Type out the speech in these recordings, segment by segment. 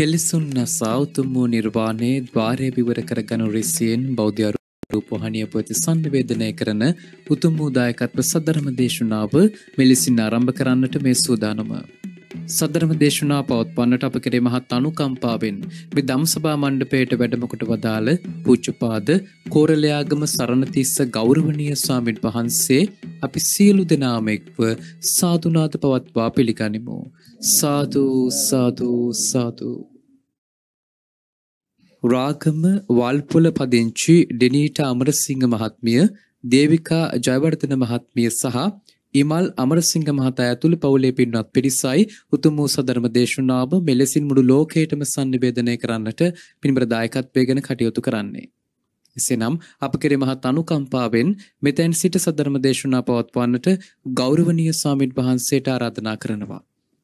කෙලෙසුන් නසා උතුම්මූ නිර්වාණය ද්වාරය විවර කරගනු රිසියෙන් බෞද්ධරු රූපහනිය පති සන්ධවේදනය කරන උතුම් වූදායකත්ව සදරම දේශනාව මෙලෙසින් ආරම්භ කරන්නට මේ සූදානම. සදරම දේශනා පවත්පන්නට අප කරේ මහත් අනුකම්පාවෙන් මෙ දම්සභා මණ්ඩපයට වැඩමකොට වදාළ පූච්චපාද කෝරලයාගම සරණතිස්ස ගෞරවනීය ස්වාමින් වහන්සේ අපි සියලු දෙනාමෙක්ව සාධනාත පවත්වා පිළිගනිමු. සාධූ සාධූ සාධූ. රාගම වල්පොල පදිංචි ඩෙනීට අමරසිංහ මහත්මිය, දේවිකා ජයවර්ධන මහත්මිය සහ ඉමල් අමරසිංහ මහතා ඇතුළු පවුලේ පින්වත් පිරිසයි උතුම් වූ සදර්ම දේශනාව මෙලෙසින් මුළු ලෝකයටම sannivedanaya කරන්නට පින්බර දායකත්වයේගෙන කටයුතු කරන්නේ. එසේනම් අප කෙරේ මහත් අනුකම්පාවෙන් මෙතෙන් සිට සදර්ම දේශනාව පවත්වන්නට ගෞරවනීය ස්වාමින් වහන්සේට ආරාධනා කරනවා.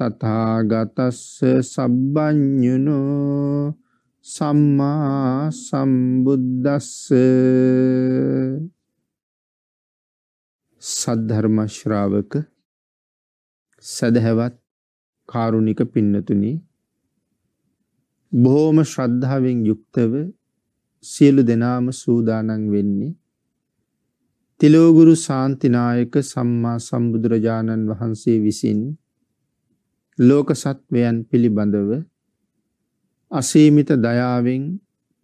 තථාගතස්ස සබ්බඤුනෝ සම්මා සම්බුද්දස්ස සද්ධර්ම ශ්‍රාවක සදහවත් කාරුණික පින්නතුනි බොහොම ශ්‍රද්ධාවෙන් යුක්තව සියලු දෙනාම සූදානම් වෙන්නේ තිලෝගුරු සාන්තිනායක සම්මා සම්බුදුරජාණන් වහන්සේ විසින් ලෝක සත්වයන් පිළිබඳව අසීමිත දයාවෙන්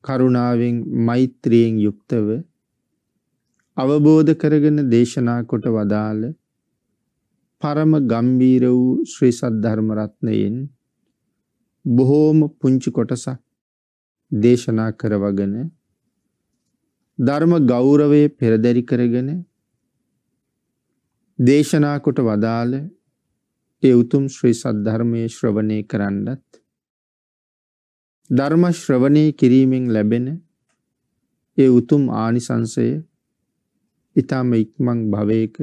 කරුණාවෙන් මෛත්‍රියෙන් යුක්තව අවබෝධ කරගෙන දේශනා කොට වදාළ පරම ගම්බීර වූ ශ්‍රී සද්ධර්ම රත්නයෙන් බොහෝම පුංචි කොටසක් දේශනා කරවගෙන ධර්ම ගෞරවයේ පෙරදරි කරගෙන දේශනා කොට වදාළ ඒ උතුම් ශ්‍රී සද්ධර්මයේ ශ්‍රවණය කරන්නත් ධර්ම ශ්‍රවණය කිරීමෙන් ලැබෙන ඒ උතුම් ආනිසංසය ඊටම ඉක්මන් භවයක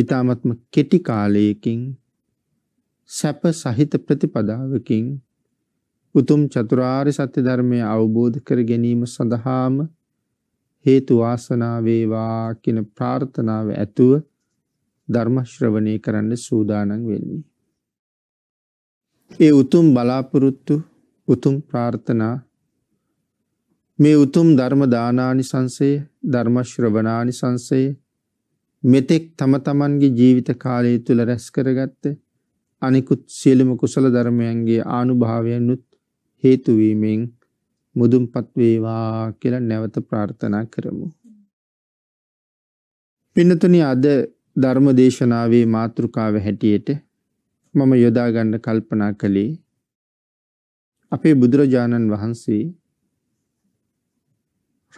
ඊටමත්ම කෙටි කාලයකින් සැප සහිත ප්‍රතිපදාවකින් උතුම් චතුරාර්ය සත්‍ය ධර්මය අවබෝධ කර ගැනීම සඳහාම හේතු වාසනා වේවා කියන ප්‍රාර්ථනාව ඇතුව ධර්ම ශ්‍රවණය කරන්න සූදානම් වෙන්නේ. ඒ උතුම් බලාපොරොත්තු උතුම් ප්‍රාර්ථනා මේ උතුම් ධර්ම දානානි සංසය ධර්ම ශ්‍රවණානි සංසය මෙතෙක් තම තමන්ගේ ජීවිත කාලය තුළ රැස් කරගත්ත අනිකුත් සියලුම කුසල ධර්මයන්ගේ ආනුභාවයනුත් හේතුවීමෙන් මුදුන්පත් වේවා කියලා නැවත ප්‍රාර්ථනා කරමු. පින්නතුනි අද ධර්ම දේශනාවේ මාතෘකාව හැටියට මම යොදා ගන්න කල්පනා කළේ අපේ බුදුරජාණන් වහන්සේ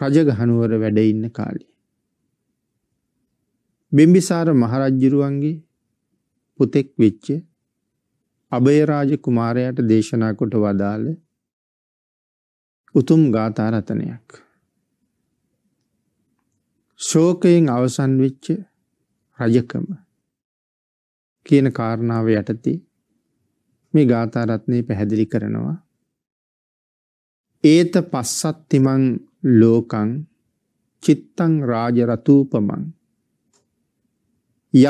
රජගහනුවර වැඩ ඉන්න කාලේ බිම්බිසාර මහරජුරුවන්ගේ පුතෙක් වෙච්ච අබේරාජ කුමාරයාට දේශනා කොට වදාළ උතුම් ගාථා රතනයක් ශෝකයෙන් අවසන් වෙච්ච රජකම කියන කාරණාව යටති මේ ගාථරත්නය පැහැදිලි කරනවා. ඒත පස්සත් තිමං ලෝකං චිත්තං රාජරතූපමං.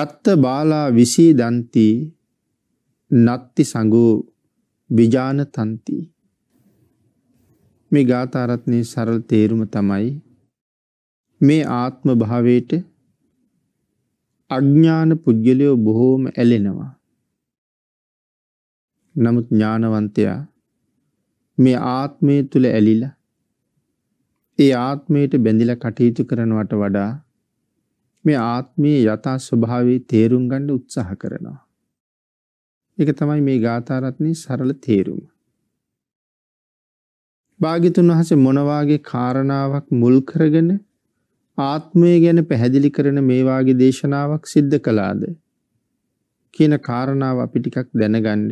යත්ත බාලා විසී දන්ති නත්ති සඟූ විජාන තන්ති. මේ ගාථරත්නය සරල් තේරුම තමයි මේ ආත්ම භාවයට අඥාන පුද්ගලයෝ බොහෝම ඇලෙනවා. නමුත් ඥානවන්තයා මේ ආත්මය තුළ ඇලිලා ඒ ආත්මයට බැඳිල කටයුතු කරනවට වඩා මේ ආත්මයේ යථා ස්වභාවයේ තේරුම් ගන්න උත්සාහ කරනවා. ඒක තමයි මේ ගාථාරත්නයේ සරල තේරුම. භාග්‍යතුන් වහන්සේ මොන වාගේ කාරණාවක් මුල් කරගෙන ආත්මය ගැන පැහැදිලි කරන මේ වාගේ දේශනාවක් සිද්ධ කළාද කියන කාරණාව අපි ටිකක් දැනගන්න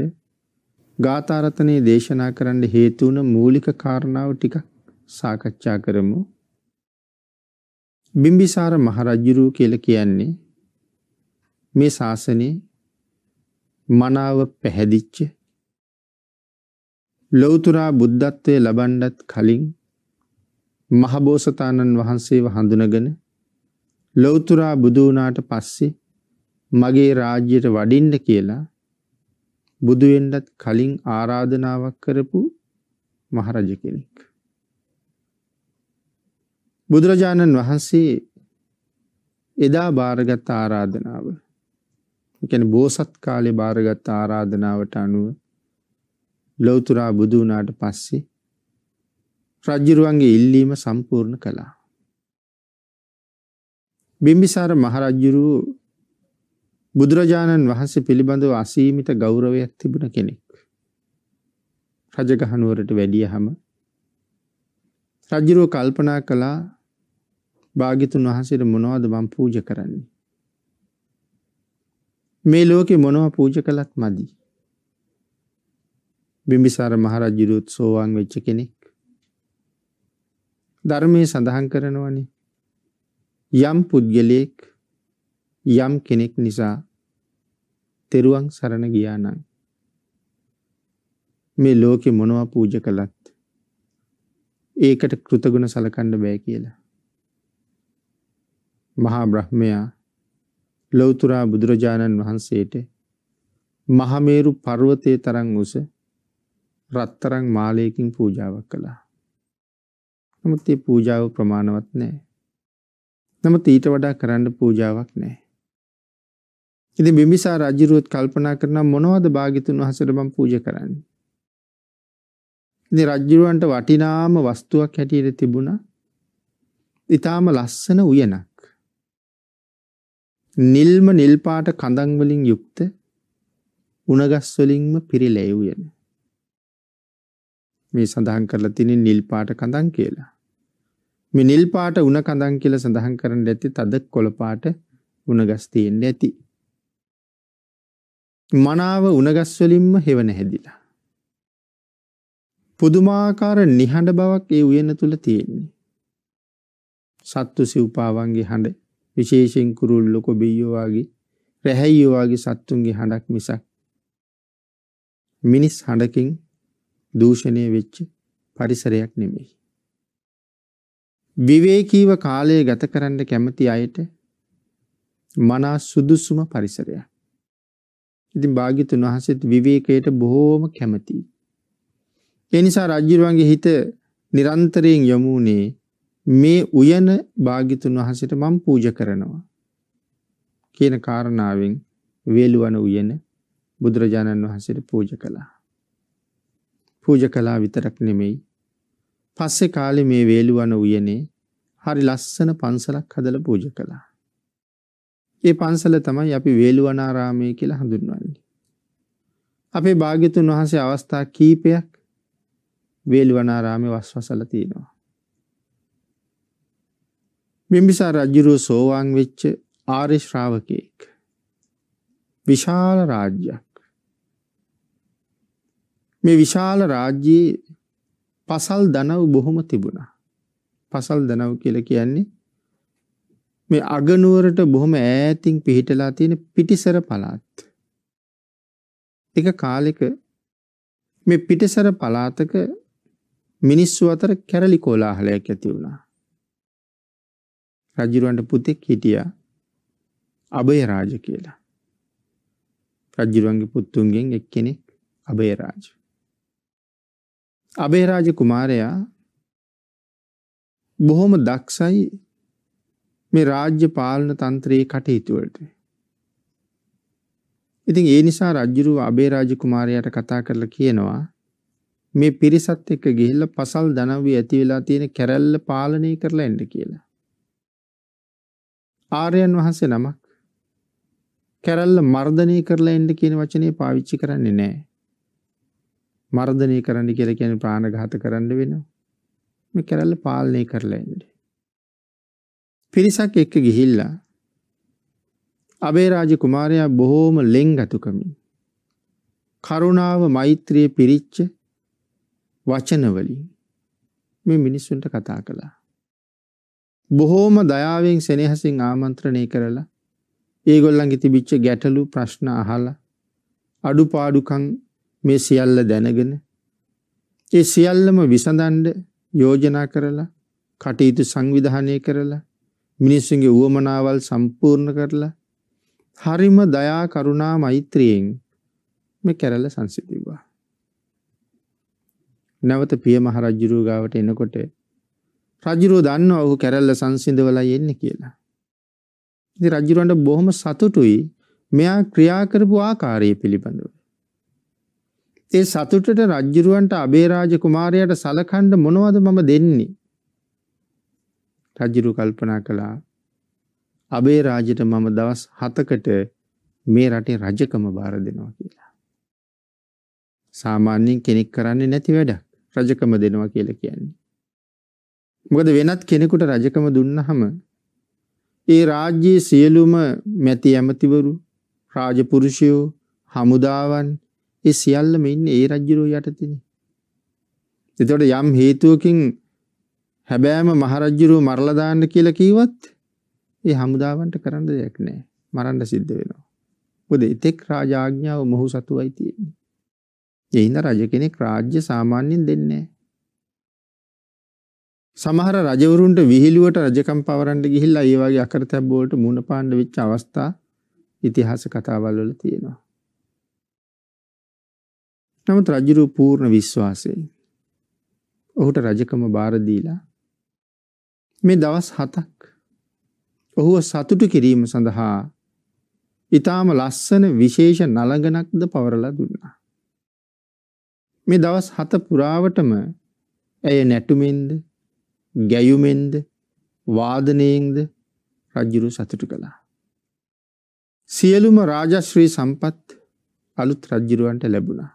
ගාථාරතනේ දේශනා කරන්න හේතු වුණ මූලික කාරණාව ටිකක් සාකච්ඡා කරමු. බිම්බිසාර මහරජුරුව කියලා කියන්නේ මේ ශාසනයේ මනාව පැහැදිච්ච ලෞතර බුද්ධත්වයේ ලබන්නත් කලින් මහබෝසතාණන් වහන්සේව හඳුනගෙන ලෞතුරා බුදු වුණාට පස්සේ මගේ රාජ්‍යයට වඩින්න කියලා බුදු වෙන්නත් කලින් ආරාධනාවක් කරපු මහරජ කෙනෙක්. බුදුරජාණන් වහන්සේ එදා බාරගත් ආරාධනාව කියන්නේ බෝසත් කාලේ බාරගත් ආරාධනාවට අනුව ලෞතර බුදු වුණාට පස්සේ රජුරුවන්ගේ ඉල්ලීම සම්පූර්ණ කළා. බිම්බිසාර මහරජුරු බුදුරජාණන් වහන්සේ පිළිබඳව අසීමිත ගෞරවයක් තිබුණ කෙනෙක්. රජගහනුවරට වැඩියහම රජුරුව කල්පනා කළා භාග්‍යතුන් වහන්සේට මොනවද මම පූජ කරන්නේ? මේ ලෝකේ මොනවා පූජ කළත් මදි. බිම්බිසාර මහරජුරුත් සෝවාන් වෙච්ච කෙනෙක්. ධර්මයේ සඳහන් කරනවනේ. යම් පුද්ගලයෙක් යම් කෙනෙක් නිසා තෙරුවන් සරණ ගියා නම් මේ ලෝකෙ මොනවා පූජ කළත් ඒකට කෘතගුණ සලකන්න බෑ කියලා. මහා බ්‍රහ්මයා ලෞතුරා බුදුරජාණන් වහන්සේට මහමේරු පර්වතයේ තරම් උස රත්තරන් මාලයකින් පූජාවක් කළා. නමුත් ඒ පූජාව ප්‍රමාණවත් නැහැ. නමුත් ඊට වඩා කරන්න පූජාවක් නැහැ. ඉතින් බිම්බිසාර රජුරුවත් කල්පනා කරන මොනවද භාග්‍යතුන් වහන්සේට මම පූජා කරන්නේ? ඉතින් රජුරවන්ට වටිනාම වස්තුවක් හැටියට තිබුණා. ඊටාම ලස්සන උයනක්. නිල්ම නිල් පාට කඳන් වලින් යුක්ත උණගස් වලින්ම පිරිලැය උයන. මේ සඳහන් කරලා තියෙන නිල් පාට කඳන් කියලා. මේ නිල් පාට උණ කඳන් කියලා සඳහන් කරන්න ඇති තද කොළ පාට උණගස් තියෙන්න ඇති. මනාව උණගස් වලින්ම හෙවණ හැදිලා. පුදුමාකාර නිහඬ බවක් ඒ උයන තුල තියෙන්නේ. සත්තු සිව්පාවන්ගේ හඬ විශේෂයෙන් කුරුල්ලෝ කොබියෝ වගේ රැහැයියෝ වගේ සත්තුන්ගේ හඬක් මිසක් මිනිස් හඬකින් දූෂණය වෙච්ච පරිසරයක් නෙමෙයි. විවේකීව කාලය ගත කරන්න කැමති අයට මනා සුදුසුම පරිසරය. ඉතින් භාගිතුන් වහන්සේත් විවේකයට බොහෝම කැමතියි. ඒ නිසා රජුරුවන්ගේ හිත නිරන්තරයෙන් යමුනේ මේ උයන භාගිතුන් වහන්සේට මම පූජ කරනවා කියන කාරණාවෙන් වේලුවන උයන බුදුරජාණන් වහන්සේට පූජ කළා. පූජ කළා විතරක් නෙමෙයි පස්සේ කාලේ මේ වේලුවන උයනේ හරි ලස්සන පන්සලක් හදලා පූජා කළා. ඒ පන්සල තමයි අපි වේලුවනාරාමය කියලා හඳුන්වන්නේ. අපේ භාග්‍යතුන් වහන්සේ අවස්ථා කීපයක් වේලුවනාරාමේ වස්වසලා තියෙනවා. බිම්බිසාර රජුරෝ සෝවාන් වෙච්ච ආර්ය ශ්‍රාවකෙක්. විශාල රාජ්‍යයක්. මේ විශාල රාජ්‍යයේ පසල් දනව් බොහොම තිබුණා. පසල් දනව් කියලා කියන්නේ මේ අගනුවරට බොහොම ඈතින් පිහිටලා තියෙන පිටිසර පළාත්. එක කාලෙක මේ පිටිසර පළාතක මිනිස්සු අතර කැරලි කෝලාහලයක් ඇති වුණා. රජුරවන්ට පුතෙක් හිටියා අබේරාජ කියලා. රජුරවන්ගේ පුතුන්ගෙන් එක්කෙනෙක් අබේරාජ. අබේරාජ කුමාරයා බොහොම දක්ෂයි මේ රාජ්‍ය පාලන තන්ත්‍රයේ කටයුතුවලට. ඉතින් ඒ නිසා රජ්ජුරුව අබේරාජ කුමාරයට කතා කරලා කියනවා මේ පිරිසත් එක්ක ගිහිල්ල පසල් දනවී ඇති වෙලා තියෙන කැරැල්ල පාලනය කරලා එන්න කියලා. ආර්යයන් වහන්සේ නමක් කැරැල්ල මර්ධනය කරලා එන්න කියන වචනේ පාවිච්චි කරන්නේ නෑ. මර්ධනය කරන්න කියලා කියන්නේ ප්‍රාණඝාත කරන්න වෙනවා. මේ කැරල්ල පාලනය කරලා ඉන්නේ. පිරිසක් එක්ක ගිහිල්ලා අබේරාජ කුමාරයා බොහෝම ලෙන්ගතුකමින් කරුණාව මෛත්‍රිය පිරිච්ච වචනවලින් මේ මිනිස්සුන්ට කතා කළා. බොහෝම දයාවෙන් සෙනෙහසින් ආමන්ත්‍රණය කරලා ඒගොල්ලන්ගේ තිබිච්ච ගැටලු ප්‍රශ්න අහලා අඩුපාඩුකම් මේ සියල්ල දැනගෙන ඒ සියල්ලම විසඳන්ඩ යෝජනා කරලා කටයුතු සංවිධානය කරලා මිනිස්සුන්ගේ වුවමනාවල් සම්පූර්ණ කරලා හරිම දයා කරුණා මෛත්‍රියෙන් මේ කැරල සංසිතිවා. නැවත පිය මහරජ්ජුරුව ගාවට එනකොට රජුරෝ දන්න ඔහු කැරල්ල සංසිඳවලා එන්න කියලා. ඉති රජුරන්ට බොහොම සතුටුයි මෙයා ක්‍රියා කරපු ආකාරය පිළිබඳව. ඒ සතුටට රජ්ජුරුවන්ට අබේරාජ කුමාරයාට සලකන්න මොනවද මම දෙන්නේ? රජුරු කල්පනා කළා. අබේරාජට මම දවස් 7කට මේ රටේ රජකම බාර දෙනවා කියලා. සාමාන්‍යයෙන් කෙනෙක් කරන්නේ නැති වැඩක් රජකම දෙනවා කියලා කියන්නේ. මොකද වෙනත් කෙනෙකුට රජකම දුන්නහම ඒ රාජ්‍යයේ සියලුම මැති ඇමතිවරු, රාජපුරුෂයෝ, හමුදාවන් ඒ සියල්ලම ඉන්නේ ඒ රජුරෝ යටතේනේ. එතකොට යම් හේතුවකින් හැබෑම මහරජුරෝ මරලා දාන්න කියලා කිව්වත් ඒ හමුදාවන්ට කරන්න දෙයක් නැහැ. මරන්න සිද්ධ වෙනවා. මොකද ඉතෙක් රාජාඥාව මොහු සතුවයි තියෙන්නේ. ඒ හින්දා රජ කෙනෙක් රාජ්‍ය සාමාන්‍යයෙන් දෙන්නේ නැහැ. සමහර රජවරුන්ට විහිළුවට රජකම් පවරන්න ගිහිල්ලා ඒ වගේ අකරතැබ්බ වලට මුණ පාන්න වෙච්ච අවස්ථා ඉතිහාස කතාවල් වල තියෙනවා. නමුත් රජුරු පූර්ණ විශ්වාසයෙන් ඔහුට රජකම බාර දීලා මේ දවස් හතක් ඔහුව සතුටු කිරීම සඳහා ඊටාම ලස්සන විශේෂ නලගණක්ද පවරලා දුන්නා. මේ දවස් හත පුරාවටම ඇය නැටුමෙන්ද ගැයුමෙන්ද වාදනයෙන්ද රජුරු සතුටු කළා. සියලුම රාජශ්‍රී සම්පත් අලුත් රජ්ජිරුවන්ට ලැබුණා.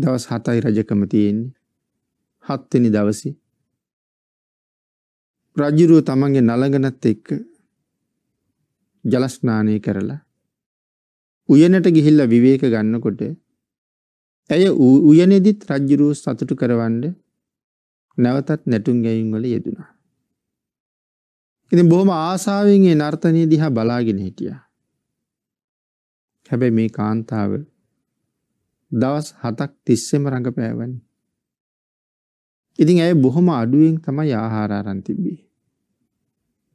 දවස් හතයි රජකම තියෙන්නේ. හත්වෙනි දවසේ රජුරුව තමන්ගේ නලගනත් එක්ක ජල ස්නානය කරලා උයනට ගිහිල්ලා විවේක ගන්නකොට ඇය උයනේදිත් රජුරුව සතුටු කරවන්න නැවතත් නැටුම් ගැයීම් වල යෙදුනා. ඉතින් බොහොම ආසාවෙන් ඒ නර්තනය දිහා බලාගෙන හිටියා. හැබැයි මේ කාන්තාව දවස් 7ක් තිස්සේම රඟපෑවනේ. ඉතින් ඇය බොහොම අඩුවෙන් තමයි ආහාර අරන් තිබ්බේ.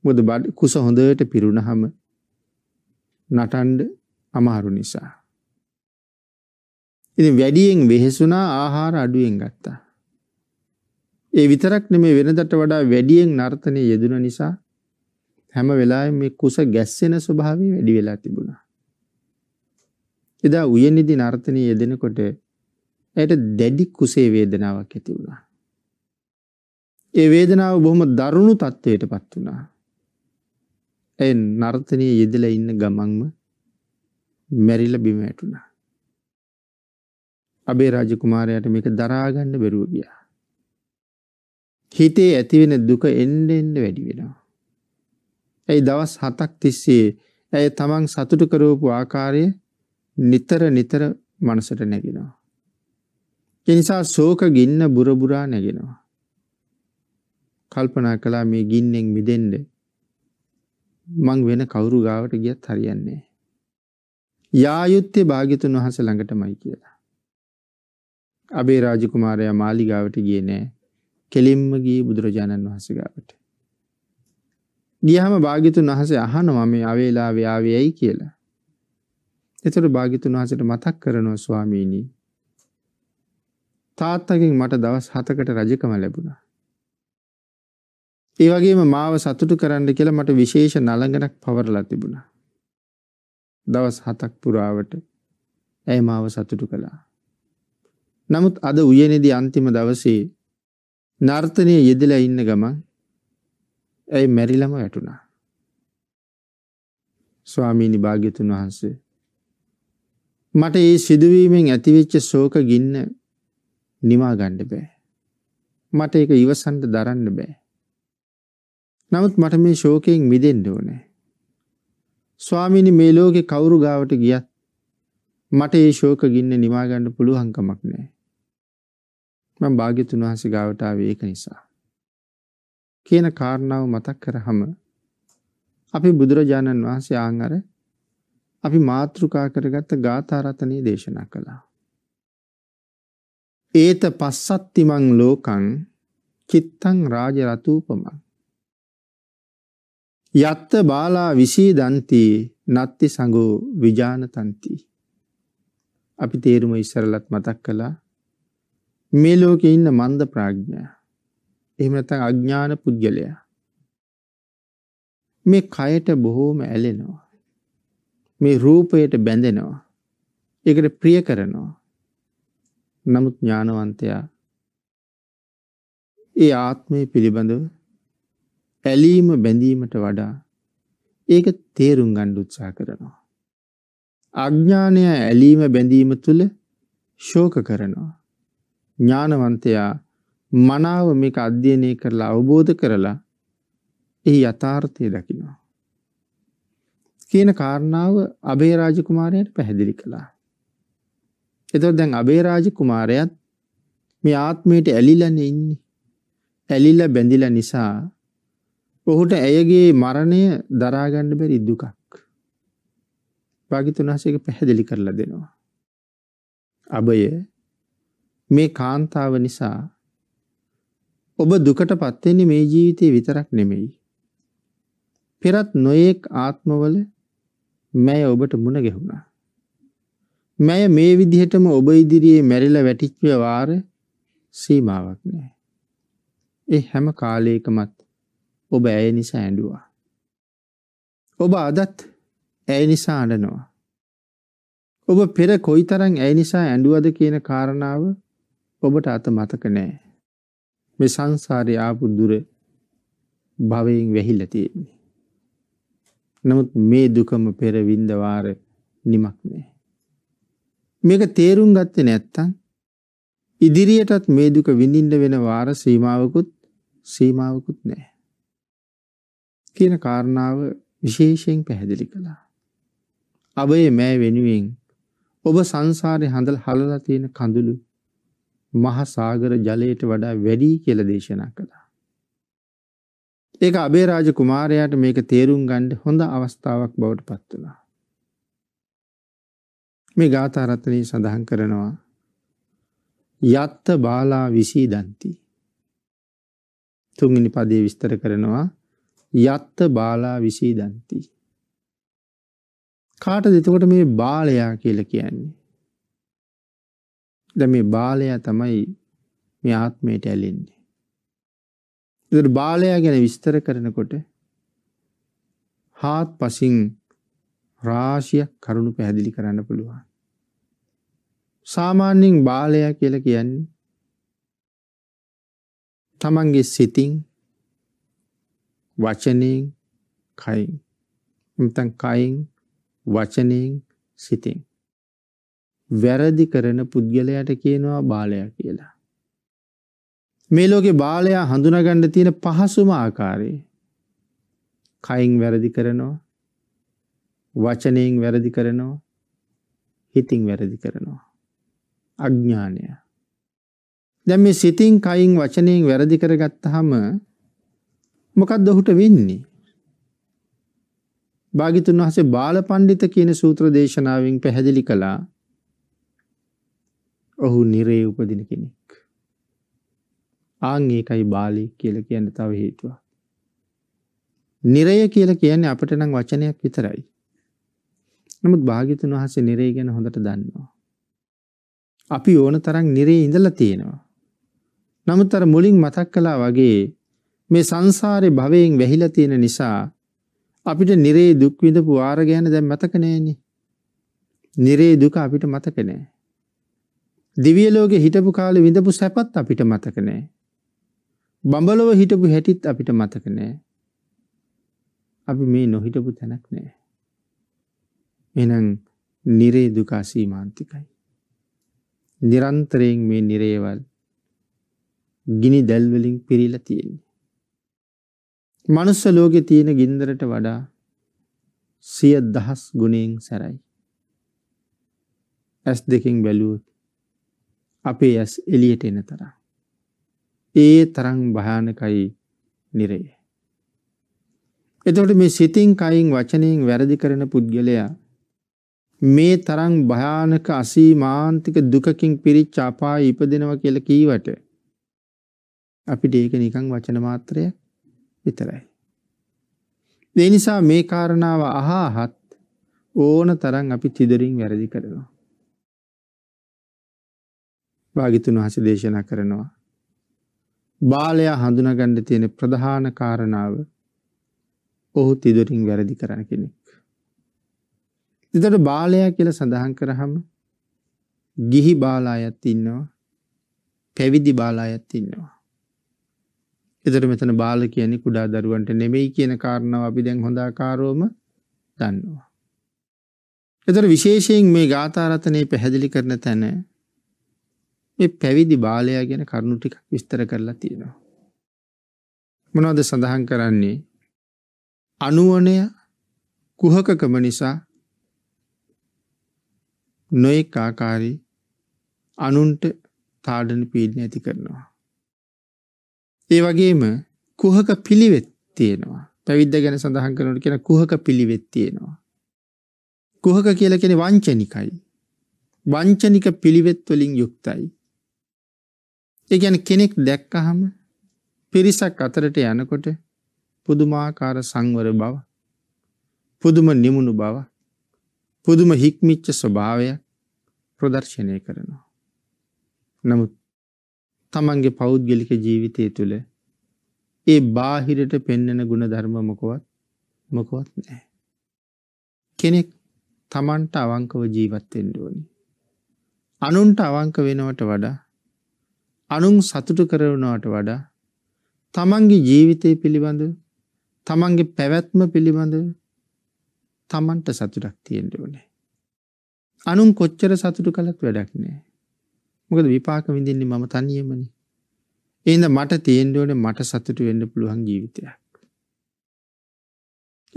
මොකද බඩ කුස හොඳට පිරුණහම නටන්න අමාරු නිසා. ඉතින් වැඩියෙන් වෙහෙසුණා ආහාර අඩුවෙන් ගත්තා. ඒ විතරක් නෙමෙයි වෙනදට වඩා වැඩියෙන් නර්තනයේ යෙදුන නිසා හැම වෙලාවෙම මේ කුස ගැස්සෙන ස්වභාවය වැඩි වෙලා තිබුණා. එදා උයනේදී නර්තනයේ යෙදෙනකොට ඇයට දැඩි කුසේ වේදනාවක් ඇති වුණා. ඒ වේදනාව බොහොම දරුණු තත්ත්වයටපත් වුණා. ඇය නර්තනයේ යෙදලා ඉන්න ගමන්ම මැරිලා බිම වැටුණා. අබේ රාජකුමාරයාට මේක දරාගන්න බැරුව ගියා. හිතේ ඇතිවෙන දුක එන්න එන්න වැඩි වෙනවා. ඇයි දවස් 7ක් තිස්සේ ඇය තමන් සතුටු කරවපු ආකාරය නිතර නිතර මනසට නැගෙනවා. එනිසා සෝක ගින්න බුරබුරා නැගෙනවා. කල්පනා කළා මේ ගින්නෙන් මිදෙන්ඩ මං වෙන කවුරු ගාවට ගියත් හරියන්නේ. යායුත්තේ භාගිතුන් වහස ළඟටමයි කියලා. අබේ රාජකුමාරයා මාලිගාවට ගිය නෑ කෙලින්ම ගී බුදුරජාණන් වහස ගාවට. ගියහම භාගිතුන් වහසේ අහනවා මේ අවේලාව යාවයයි කියලා. එතකොට භාග්‍යතුන් වහන්සේට මතක් කරනවා ස්වාමීනි තාත්තගෙන් මට දවස් 7කට රජකම ලැබුණා. ඒ වගේම මාව සතුටු කරන්න කියලා මට විශේෂ නළඟනක් පවරලා තිබුණා. දවස් 7ක් පුරාවට ඇය මාව සතුටු කළා. නමුත් අද උයනේදී අන්තිම දවසේ නර්තනයේ යෙදලා ඉන්න ගමන් ඇය මැරිලම වැටුණා. ස්වාමීනි භාග්‍යතුන් වහන්සේ මට ඒ සිදුවීමෙන් ඇතිවෙච්ච ශෝක ගින්න නිමා ගණ්ඩ බෑ. මට ඒක ඉවසන්ට දරන්න බෑ. නමුත් මට මේ ශෝකයෙන් මිදෙන්ඩ ඕනෑ. ස්වාමිනි මේ ලෝකෙ කවුරු ගාවට ගියත් මට ඒ ශෝක ගින්න නිමාගණ්ඩ පුළුවහංකමක් නෑ. මං භාගිතුන් වහස ගාවටාව ඒක නිසා. කියන කාරණාව මතක් කරහම අපි බුදුරජාණන් වහන්සේ ආං අර අපි මාතෘකා කරගත්ත ගාථාරතනය දේශනා කළා. ඒත පස්සත්තිමං ලෝකං චිත්තං රාජරතූපමං. යත්ත බාලා විසී දන්ති නත්ති සඟෝ විජානතන්ති. අපි තේරුම ඉස්සරලත් මතක් කළා මේ ලෝකෙ ඉන්න මන්ද ප්‍රාඥ්ඥය එහෙම නැත්නම් අඥාන පුද්ගලයා මේ කයට බොහෝම ඇලෙනවා මේ රූපයට බැඳෙනවා. ඒකට ප්‍රිය කරනවා. නමුත් ඥානවන්තයා ඒ ආත්මය පිළිබඳව ඇලීම බැඳීමට වඩා ඒක තේරුම් ගණ්ඩ උත්සා කරනවා. අඥ්ඥානය ඇලීම බැඳීම තුළ ශෝක කරනවා. ඥානවන්තයා මනාව මේක අධ්‍යයනය කරලා අවබෝධ කරලා එහි යථාර්ථය දකිනවා. කියන කාරණාව අබේ රාජකුමාරයාට පැහැදිලි කළා. එතකොට දැන් අබේ රාජකුමාරයාත් මේ ආත්මයට ඇලිලානේ ඉන්නේ. ඇලිලා බැඳිලා නිසා ඔහුට ඇයගේ මරණය දරා ගන්න බැරි දුකක්. භාග්‍යතුන් වහන්සේක පැහැදිලි කරලා දෙනවා. අබය මේ කාන්තාව නිසා ඔබ දුකටපත් වෙන්නේ මේ ජීවිතේ විතරක් නෙමෙයි. පෙරත් නොයෙක් ආත්මවල මැය ඔබට මුණ ගැහුණා. මැය මේ විදිහටම ඔබ ඉදිරියේ මැරිල වැටිච්ව වාර සීමාවක් නෑ. ඒ හැම කාලයකමත් ඔබ ඇය නිසා ඇඩුවා. ඔබ අදත් ඇය නිසා අඩනවා. ඔබ පෙර කොයි තරං ඇයි නිසා ඇඩුවද කියන කාරණාව ඔබට අත මතක නෑ. මෙ සංසාරය ආපු දුර භවයෙන් වැහිල්ල තියෙන්නේ. නමුත් මේ දුකම පෙර වින්දවාර නිමක් නෑ. මේක තේරුම් ගත්තේ නැත්තම් ඉදිරියටත් මේ දුක විඳින්න වෙන වාර සීමාවකුත් සීමාවකුත් නෑ. කියන කාරණාව විශේෂයෙන් පැහැදිලි කළා. අබේ මෑ වෙනුවෙන් ඔබ සංසාරේ හඳල් හලලා තියෙන කඳුළු මහ සාගර ජලයට වඩා වැඩි කියලා දේශනා කළා. ඒක අබේරාජ කුමාරයාට මේක තේරුම් ගණ්ඩ හොඳ අවස්ථාවක් බවට පත්වනා. මේ ගාථරත්තනී සඳහන් කරනවා යත්ත බාලා විසී දන්ති. තුන්ගනි පදේ විස්තර කරනවා යත්ත බාලා විසී දන්ති. කාට දෙතකොට මේ බාලයා කියල කියන්නේ. ද මේ බාලයා තමයි මේ ආත්මයට ඇලෙන්නේ. එතකොට බාලයා ගැන විස්තර කරනකොට හාත් පසින් රාශියක් කරුණු පැහැදිලි කරන්න පුළුවන්. සාමාන්‍යයෙන් බාලයා කියලා කියන්නේ තමන්ගේ සිතින් වචනයෙන් කයින් නැත්නම් කයින් වචනයෙන් සිතින් වැරදි කරන පුද්ගලයාට කියනවා බාලයා කියලා. මේ ලෝකේ බාලයා හඳුනාගන්න තියෙන පහසුම ආකාරය කයින් වැරදි කරනවා වචනයෙන් වැරදි කරනවා හිතින් වැරදි කරනවා අඥානය දැන් මේ සිතින් කයින් වචනයෙන් වැරදි කරගත්තාම මොකක්ද ඔහුට වෙන්නේ භාගිතුන් වහන්සේ බාලපඬිත කියන සූත්‍ර දේශනාවෙන් පැහැදිලි කළා ඔහු නිරේ උපදින කෙනෙක් ආං ඒකයි බාලි කියල කියන්න තව හේතුව. නිරය කියල කියන්නේ අපට නම් වචනයක් විතරයි. නමුත් භාගිතුන් වහසේ නිරේ ගැන හොඳට දන්නවා. අපි ඕන තරන් නිරේ ඉඳල තියෙනවා. නමුත් අර මුලින් මතක් කලා වගේ මේ සංසාරය භවයෙන් වැහිලා තියෙන නිසා අපිට නිරේ දුක්විඳපු වාර ගැන දැන් මතකනෑනි. නිරේ දුක අපිට මතකනෑ. දිවියලෝක හිටපු කාල විඳපු සැපත් අපිට මතකනෑ. බඹලොව හිටපු හැටිත් අපිට මතක නෑ. අපි මේ නොහිටපු තැනක් නෑ. එනම් නිරේ දුකාසී මාන්තිකයි. නිරන්තරයෙන් මේ නිරේවල් ගිනි දැල්වලින් පිරිල තියෙන්නේ. මනුස්ස ලෝකෙ තියෙන ගින්දරට වඩා සිය දහස් ගුණයෙන් සැරයි. ඇස් දෙකින් බැලුවත් අපේ ඇස් එලියට එන තරම්. ඒ තරම් භයානකයි නිරය. එතකොට මේ සිතින් කයින් වචනයෙන් වැරදි කරන පුද්ගලයා මේ තරම් භයානක අසීමාන්තික දුකකින් පිරිච්ච අපාය ඉපදෙනවා කියලා කීවට අපිට ඒක නිකන් වචන මාත්‍රයක් විතරයි. ඒ නිසා මේ කාරණාව අහහත් ඕන තරම් අපි තිදරින් වැරදි කරනවා. භාගිතුන් වහන්සේ දේශනා කරනවා බාලයා හඳුනගණ්ඩ තියෙන ප්‍රධාන කාරණාව ඔහු තිදුරින් වැරදි කරන කෙනෙක්. එතට බාලයා කියල සඳහන් කරහම ගිහි බාලායත් ඉන්නවා පැවිදි බාලායත් ඉන්නවා. එතට මෙතන බාල කියන කුඩා දරුවන්ට නෙමෙයි කියන කාරණාව අපි දැන් හොඳාකාරෝම දන්නවා. එතට විශේෂයෙන් මේ ගාතාරතනය පැහැදිලි කරන තැන මේ පැවිදි බාලයා ගැන කරුණු ටික විස්තර කරලා තියෙනවා. මොනවද සඳහන් කරන්නේ? අනුවණය කුහකකම නිසා නොඑක ආකාරي අනුන්ට තාඩන පීඩන ඇති කරනවා. ඒ වගේම කුහක පිළිවෙත් තියෙනවා. පැවිද්ද ගැන සඳහන් කරනකොට කියන කුහක පිළිවෙත් තියෙනවා. කුහක කියලා කියන්නේ වංචනිකයි. වංචනික පිළිවෙත් වලින් යුක්තයි. ඒ ගැන කෙනෙක් දැක්කහම පිරිසක් අතරට යනකොට පුදුමාකාර සංවර බව පුදුම නිමුණු බව පුදුම හික්මිච්ච ස්වභාවය ප්‍රදර්ශනය කරනවා. නමුත් තමන්ගේ පෞද්ගලික ජීවිතය තුළ ඒ බාහිරට පෙන්නන ගුණ ධර්ම මොකවත් මොකවත් නෑ. කෙනෙක් තමන්ට අවංකව ජීවත්තෙන්ඩුවනි. අනුන්ට අවංක වෙනවට වඩා අනුන් සතුටු කරවනාට වඩා තමන්ගේ ජීවිතය පිළිබඳ තමන්ගේ පැවැත්ම පිළිබඳ තමන්ට සතුටක් තියෙන්ට ඕනේ. අනුන් කොච්චර සතුටු කළත් වැඩක් නෑ. මොකද විපාක විඳින්නේ මම තනියමනි. එන්ද මට තේන්ඩෝන මට සතුටු වෙන්න පුළුවන් ජීවිතයක්.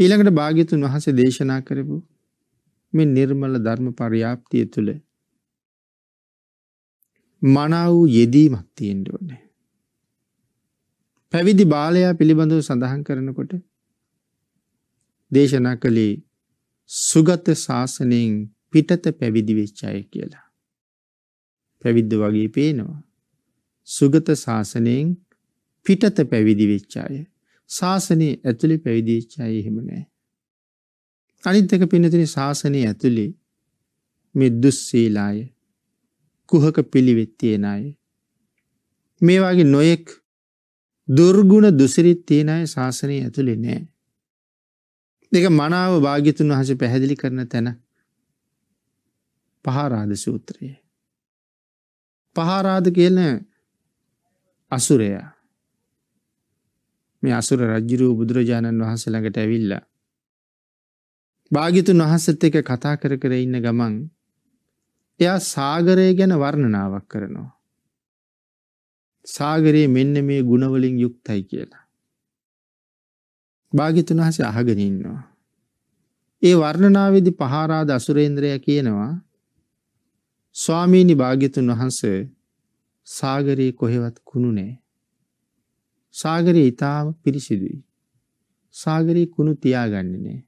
ඊළඟට භාගිතුන් වහසේ දේශනා කරපු මේ නිර්මල ධර්ම පරියාප්තිය තුළ මනාව යෙදීමක් තියෙන්න ඕනේ. පැවිදි බාලයා පිළිබඳව සඳහන් කරනකොට දේශනා කළේ සුගත ශාසනයෙන් පිටත පැවිදි වෙච්ච අය කියලා. පැවිද්ද වගේ පේනවා. සුගත ශාසනයෙන් පිටත පැවිදි වෙච්ච අය. ශාසනයේ ඇතුලේ පැවිදි වෙච්ච අය එහෙම නැහැ. අනිත් එක පින්නතුනේ ශාසනයේ ඇතුලේ මේ දුස්සීලාය කුහක පිළිවෙත් තියෙන අය. මේ වගේ නොයෙක් දුර්ගුණ දුසිරිත් තියෙන අය ශාසනය ඇතුළෙ නෑ. දෙක මනාව භාගිතුන් වහස පැහැදිලි කරන තැන පහරාද සූත්‍රයේ. පහරාද කියන අසුරයා මේ අසුර රජ්ජිරූ බුදුරජාණන් වහන්ස ළඟට ඇවිල්ලා. භාගිතුන් වහසත් එක කතා කර කර ඉන්න ගමන් එයා සාගරය ගැන වර්ණනාවක් කරනවා. සාගරයේ මෙන්න මේ ගුණවලින් යුක්තයි කියලා. භාගිතුන් වහන්සේ අහගෙන ඉන්නවා. ඒ වර්ණනාවේදී පහාරාද අසුරේන්ද්‍රයා කියනවා ස්වාමීනි භාග්‍යතුන් වහන්සේ සාගරයේ කොහෙවත් කුණු නෑ. සාගරයේ ඊටාම පිරිසිදුයි. සාගරයේ කුණු තියාගන්නේ නෑ.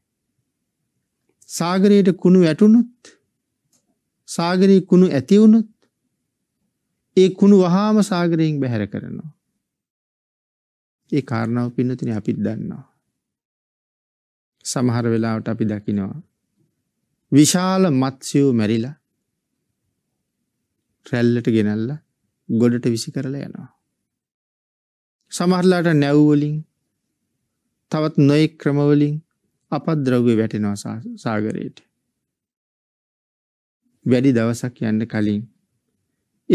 සාගරයට කුණු වැටුනොත් සාගරයේ කුණු ඇති වුණොත් ඒ කුණු වහාම සාගරයෙන් බැහැර කරනවා. ඒ කාරණාව පින්නතින අපිත් දන්නවා. සමහර වෙලාවට අපි දකිනවා. විශාල මත්ස්‍යයෝ මැරිලා රැල්ලට ගෙනල්ල ගොඩට විසි කරලා යනවා. සමහරලාට නැව්වලින් තවත් නොයෙක් ක්‍රමවලින් අපත් ද්‍රව්‍ය වැටෙනවා සාගරයට. වැඩි දවසක් යන්න කලින්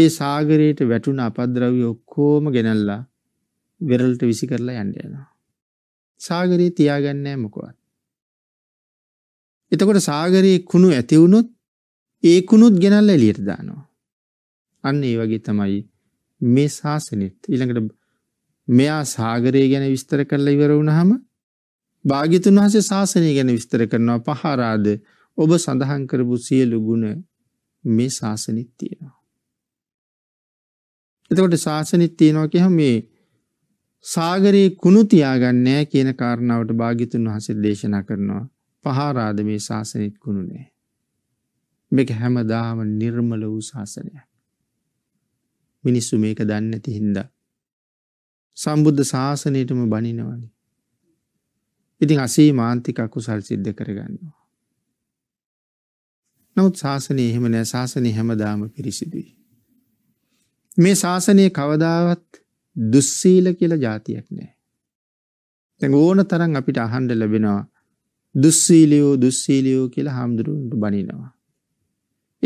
ඒ සාගරයට වැටුණ අපද්‍රව්‍ය ඔක්කොම ගෙනල්ලා වෙරළට විසි කරලා යන්න යනවා. සාගරයේ තියාගන්නේ මොකවත්. එතකොට සාගරයේ කුණු ඇති වුණොත් ඒ කුණුත් ගෙනල්ලා එළියට දානවා. අන්න ඒ වගේ තමයි මේ ශාසනෙත් ඊළඟට මෙයා සාගරය ගැන විස්තර කරලා ඉවර වුණාම භාග්‍යතුන් වහන්සේ ශාසනය ගැන විස්තර කරනවා පහරාද ඔබ සඳහන් කරපු සියලු ගුණ මේ ශාසනෙත් තියෙනවා. එතකොට ශාසනෙත් තියෙනවා කියහම මේ සාගරයේ කුණු තියාගන්නේ කියන කාරණාවට භාග්‍යතුන් වහන්සේ දේශනා කරනවා. පහාරාද මේ ශාසනෙත් කුණු නෑ. මේක හැමදාම නිර්මල වූ ශාසනයක්. මිනිස්සු මේක දන්නේ නැති හින්දා සම්බුද්ධ ශාසනයටම බණිනවනේ. ඉතින් අසීමාන්තික අකුසල් සිද්ධ කරගන්නවා. නමුත් ශාසනය එහෙම නෑ ශාසනය හැමදාම පිරිසිදුයි. මේ ශාසනය කවදාවත් දුස්සීල කියලා ජාතියක් නෑ. තැ ඕන තරන් අපිට අහන්ඩ ලැබෙනවා දුස්සීලියෝ දුස්සීලියෝ කියලා හාමුදුරුවන්ට බනිනවා.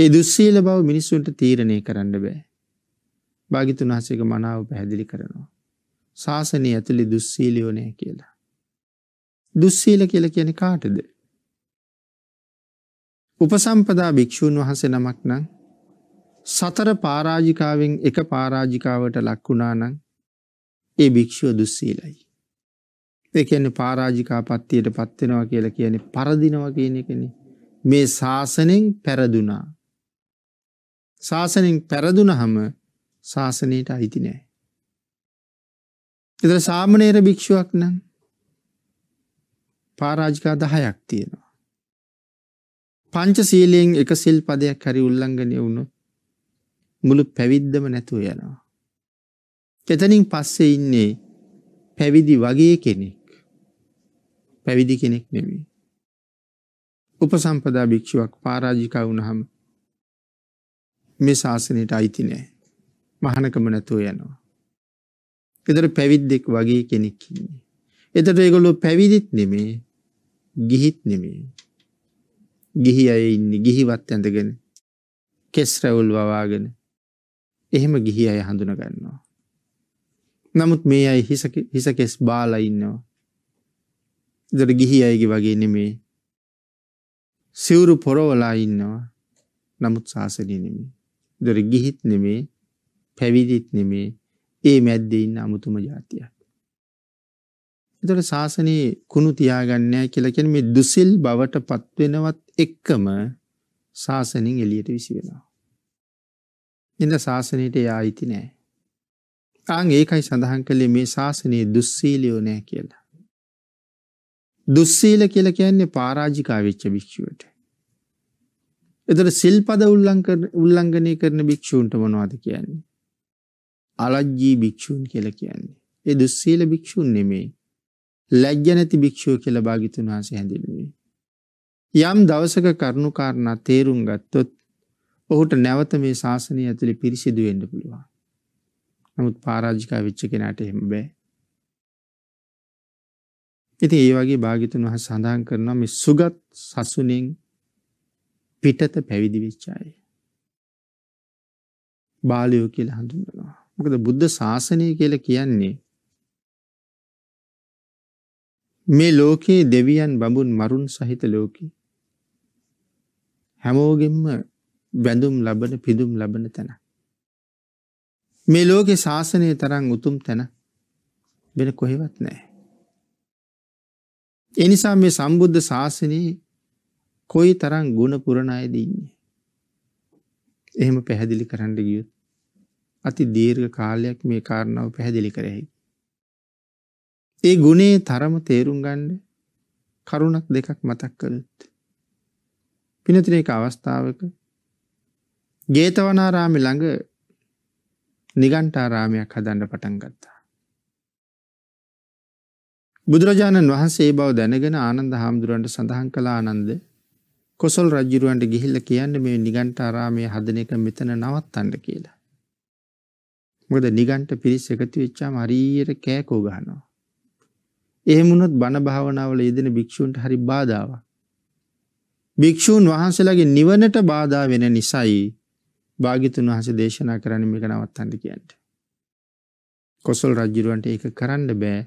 ඒ දුස්සීල බව මිනිස්සුන්ට තීරණය කරන්න බෑ. භාගිතුන් වහසේක මනාව පැහැදිලි කරනවා. ශාසනය ඇතුළි දුස්සීලියෝනය කියලා. දුස්සීල කියල කියන කාටද. උපසම්පදා භික්‍ෂූන් වහන්සේ නමක් නම් සතර පාරාජිකාවෙන් එක පාරාජිකාවට ලක්වුණානං ඒ භික්‍ෂුව දුස්සීලයි. දෙකන්න පාරාජිකා පත්තියට පත්වෙනවා කියලා කියන පරදිනව කියන කෙනෙ මේ ශාසනෙන් පැරදුනා. ශාසනෙන් පැරදුනහම ශාසනයට අයිති නෑ. එතර සාමනේර භික්‍ෂුවක් නම් පාරාජිකා දහයක් තියෙනවා. පංචශීලයෙන් එක සිල් පදයක් හරි උල්ලංඝනය වුණොත් මුළු පැවිද්දම නැතුව යනවා. එතනින් පස්සේ ඉන්නේ පැවිදි වගේ කෙනෙක්. පැවිදි කෙනෙක් නෙමෙයි. උපසම්පදා භික්ෂුවක් පරාජිකා වුණහම මේ ශාසනයට අයිති නෑ. මහානකම නැතුව යනවා. ඒතර පැවිද්දෙක් වගේ කෙනෙක් ඉන්නේ. ඒතර ඒගොල්ලෝ පැවිදිත් නෙමෙයි, ගිහිත් නෙමෙයි. ගිහි අය ඉන්න ගිහිවත් ඇඳගෙන කෙස්රැවුල් වවාගෙන එහෙම ගිහි අය හඳුන ගන්නවා. නමුත් මේ අයි හිසකෙස් බාල ඉන්නවා. දර ගිහි අයගේ වගේ නෙමේ සිවුරු පොරවලා ඉන්නවා නමුත් ශාසනය නෙමේ දර ගිහිත් නෙමේ පැවිදිත් නෙමේ ඒ මැද්දෙ ඉන්න අමුතුම ජාතියක්. එතකොට ශාසනයේ කුණු තියාගන්නේ කියලා කියන්නේ මේ දුසිල් බවට පත් වෙනවත් එක්කම ශාසනෙන් එළියට විසි වෙනවා. එඳ ශාසනයට යායිති නෑ. ආන් ඒකයි සඳහන් කළේ මේ ශාසනයේ දුස්සීලියෝ නෑ කියලා. දුස්සීල කියලා කියන්නේ පරාජිකා වෙච්ච භික්ෂුවට. එතකොට සිල්පද උල්ලංඝනය කරන භික්ෂූන්ට මොනවද කියන්නේ? අලජ්ජී භික්ෂූන් කියලා කියන්නේ. ඒ දුස්සීල භික්ෂූන් නෙමෙයි. ලැජ්ජ නැති භික්ෂුව කියල භාගිතුන් වහන්සේ හැඳින්වේ. යම් දවසක කරුණු කාරණා තේරුම් ගත්තොත් ඔහුට නැවත මේ ශාසනය ඇතුළි පිරිසිදුවෙන්ඩ පුළුවන්. නමුත් පාරාජිකා විච්ච කෙනට එහෙම බෑ. ඉති ඒ වගේ භාගිතුන් වහ සඳහන් කරනවා මේ සුගත් සසුනෙන් පිටත පැවිදි විච්චාය. බාලයෝ කියල හඳුන්නවා. මොකද බුද්ධ ශාසනය කියල කියන්නේ මේ ලෝකයේ දෙවියන් බඹුන් මරුන් සහිත ලෝකේ හැමෝගෙම වැඳුම් ලබන පිදුම් ලබන තැන. මේ ලෝකේ ශාසනය තරම් උතුම් තැන වෙන කොහෙවත් නෑ. එනිසා මේ සම්බුද්ධ ශාසනයේ කොයි තරම් ගුණ පුරණ අයද ඉන්නේ. එහෙම පැහැදිලි කරන්න ගියොත් අති දීර්ඝ කාලයක් මේ කාරණාව පැහැදිලි කර හැකියි. ඒ ගුණේ තරම තේරුම් ගන්න කරුණක් දෙකක් මතක් කළොත්. පිනතිර එක අවස්ථාවක ජේතවනාරාමේ ළඟ නිගණ්ඨාරාමයක් හදන්න පටන් ගත්තා. බුදුරජාණන් වහන්සේ බව දැනගෙන ආනන්ද හාමුදුරන්ට සඳහන් කළ ආනන්ද කොසල් රජුරවන්ට ගිහිල්ල කියන්න මේ නිගණ්ඨාරාමය හදන එක මෙතන නවත්තන්න කියලා. මොකද නිගණ්ඨ පිරිස් එකතු වෙච්චාම හරියට කෑකෝ ගහනවා. එහෙම වුණොත් බණ භාවනාවල යෙදෙන භික්ෂුන්ට හරි බාධාවක්. භික්ෂූන් වහන්සේලාගේ නිවනට බාධා වෙන නිසයි භාග්‍යතුන් වහන්සේ දේශනා කරන්න මේක නවත්තන්න කියන්නේ. කොසල් රජුරවන්ට ඒක කරන්න බෑ.